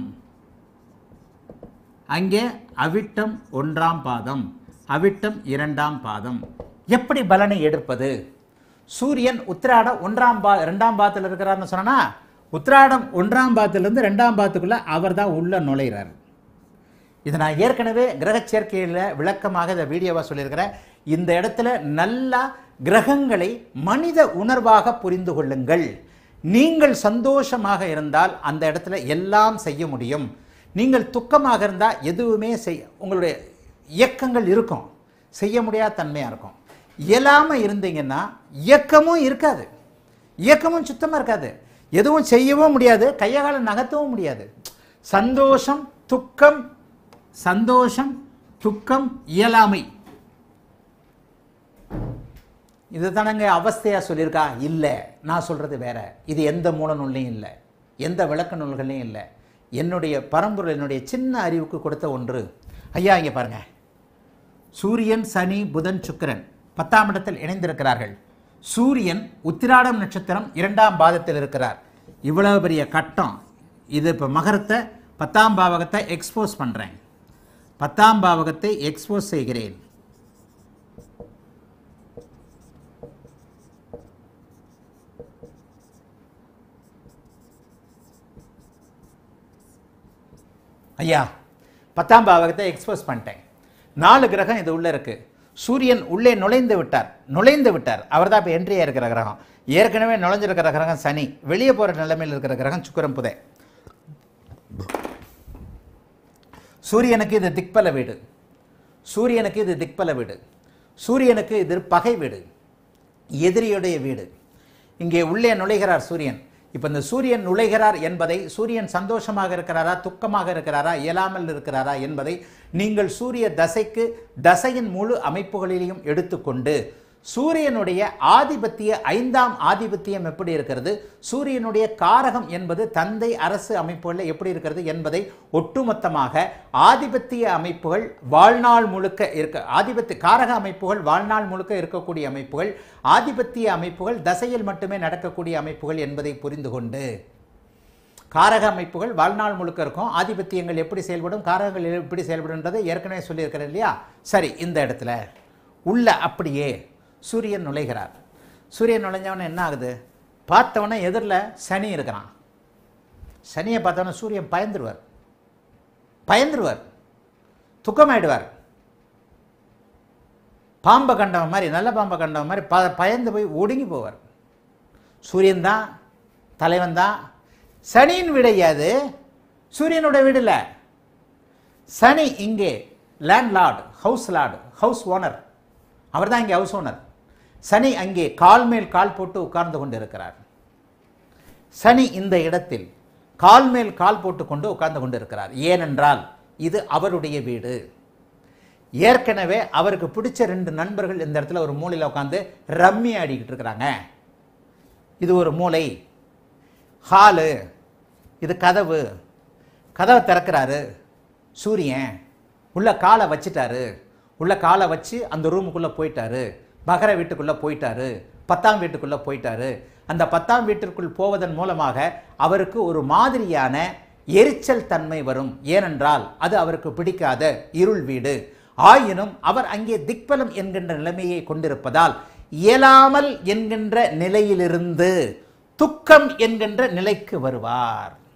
அங்கே அவிட்டம் ஒன்றாம் பாதம் அவிட்டம் இரண்டாம் பாதம் எப்படி பலனை எடுப்பது சூரியன் உத்திராடம் ஒன்றாம் பா ரெண்டாம் பாத்தில் இருக்கிறாருன்னு சொன்னால் உத்திராடம் ஒன்றாம் பாத்திலிருந்து ரெண்டாம் பாத்துக்குள்ளே அவர் தான் உள்ளே நுழைகிறார் இதை நான் ஏற்கனவே கிரகச்சேர்க்கையில் விளக்கமாக இதை வீடியோவாக சொல்லியிருக்கிறேன் இந்த இடத்துல நல்லா கிரகங்களை மனித உணர்வாக புரிந்து கொள்ளுங்கள் நீங்கள் சந்தோஷமாக இருந்தால் அந்த இடத்துல எல்லாம் செய்ய முடியும் நீங்கள் துக்கமாக இருந்தால் எதுவுமே செய் உங்களுடைய இயக்கங்கள் இருக்கும் செய்ய முடியாத தன்மையாக இருக்கும் இயலாமல் இருந்தீங்கன்னா இயக்கமும் இருக்காது இயக்கமும் சுத்தமாக இருக்காது எதுவும் செய்யவும் முடியாது கையகால நகர்த்தவும் முடியாது சந்தோஷம் துக்கம் சந்தோஷம் துக்கம் இயலாமை இது தானங்க அவஸ்தையாக சொல்லியிருக்கா இல்லை நான் சொல்கிறது வேற இது எந்த மூல நூல்லையும் இல்லை எந்த விளக்க நூல்கள்லையும் இல்லை என்னுடைய பரம்பொருள் என்னுடைய சின்ன அறிவுக்கு கொடுத்த ஒன்று ஐயா இங்கே பாருங்கள் சூரியன் சனி புதன் சுக்கரன் பத்தாம் இடத்தில் இணைந்திருக்கிறார்கள் சூரியன் உத்திராடம் நட்சத்திரம் இரண்டாம் பாதத்தில் இருக்கிறார் இவ்வளவு பெரிய கட்டம் இது இப்போ மகரத்தை பத்தாம் பாவகத்தை எக்ஸ்போஸ் பண்ணுறேன் பத்தாம் பாவகத்தை எக்ஸ்போஸ் செய்கிறேன் ஐயா பத்தாம் பாவகத்தை எக்ஸ்போஸ் பண்ணிட்டேன் நாலு கிரகம் இது உள்ளே இருக்குது சூரியன் உள்ளே நுழைந்து விட்டார் நுழைந்து விட்டார் அவர் தான் இப்போ என்ட்ரியாக இருக்கிற கிரகம் ஏற்கனவே நுழைஞ்சிருக்கிற கிரகம் சனி வெளியே போகிற நிலைமையில் இருக்கிற கிரகம் சுக்கரம் புதை சூரியனுக்கு இது திக்பல வீடு சூரியனுக்கு இது திக்பல வீடு சூரியனுக்கு இது பகை வீடு எதிரியுடைய வீடு இங்கே உள்ளே நுழைகிறார் சூரியன் இப்போ இந்த சூரியன் நுழைகிறார் என்பதை சூரியன் சந்தோஷமாக இருக்கிறாரா துக்கமாக இருக்கிறாரா இயலாமல் இருக்கிறாரா என்பதை நீங்கள் சூரிய தசைக்கு தசையின் முழு அமைப்புகளிலையும் எடுத்துக்கொண்டு சூரியனுடைய ஆதிபத்திய ஐந்தாம் ஆதிபத்தியம் எப்படி இருக்கிறது சூரியனுடைய காரகம் என்பது தந்தை அரசு அமைப்புகளில் எப்படி இருக்கிறது என்பதை ஒட்டுமொத்தமாக ஆதிபத்திய அமைப்புகள் வாழ்நாள் முழுக்க இருக்க ஆதிபத்திய காரக அமைப்புகள் வாழ்நாள் முழுக்க இருக்கக்கூடிய அமைப்புகள் ஆதிபத்திய அமைப்புகள் தசையில் மட்டுமே நடக்கக்கூடிய அமைப்புகள் என்பதை புரிந்து கொண்டு காரக அமைப்புகள் வாழ்நாள் முழுக்க இருக்கும் ஆதிபத்தியங்கள் எப்படி செயல்படும் காரகங்கள் எப்படி செயல்படும் ஏற்கனவே சொல்லியிருக்கிறேன் இல்லையா சரி இந்த இடத்துல உள்ள அப்படியே சூரியன் நுழைகிறார் சூரியன் நுழைஞ்சவனே என்ன ஆகுது பார்த்தவனே எதிரில் சனி இருக்கிறான் சனியை பார்த்தவனே சூரியன் பயந்துருவார் பயந்துருவார் துக்கமாயிடுவார் பாம்பை கண்டவன் மாதிரி நல்ல பாம்பை கண்டவன் மாதிரி ப பயந்து போய் ஒடுங்கி போவார் சூரியன் தான் தலைவன் தான் சனியின் விடையாது சூரியனோட வீடு இல்லை சனி இங்கே landlord house lord house owner அவர் தான் இங்கே ஹவுஸ் ஓனர் சனி அங்கே கால் மேல் கால் போட்டு உட்கார்ந்து கொண்டிருக்கிறார் சனி இந்த இடத்தில் கால் மேல் கால் போட்டுக்கொண்டு உட்கார்ந்து கொண்டிருக்கிறார் ஏனென்றால் இது அவருடைய வீடு ஏற்கனவே அவருக்கு பிடிச்ச ரெண்டு நண்பர்கள் இந்த இடத்துல ஒரு மூலையில் உட்காந்து ரம்மி ஆடிக்கிட்டு இருக்கிறாங்க இது ஒரு மூளை ஹாலு இது கதவு கதவை திறக்கிறாரு சூரியன் உள்ள காலை வச்சிட்டாரு உள்ள காலை வச்சு அந்த ரூமுக்குள்ளே போயிட்டாரு மகர வீட்டுக்குள்ளே போயிட்டாரு பத்தாம் வீட்டுக்குள்ளே போயிட்டாரு அந்த பத்தாம் வீட்டிற்குள் போவதன் மூலமாக அவருக்கு ஒரு மாதிரியான எரிச்சல் தன்மை வரும் ஏனென்றால் அது அவருக்கு பிடிக்காத இருள் வீடு ஆயினும் அவர் அங்கே திக்பலம் என்கின்ற நிலைமையை கொண்டிருப்பதால் இயலாமல் என்கின்ற நிலையிலிருந்து துக்கம் என்கின்ற நிலைக்கு வருவார்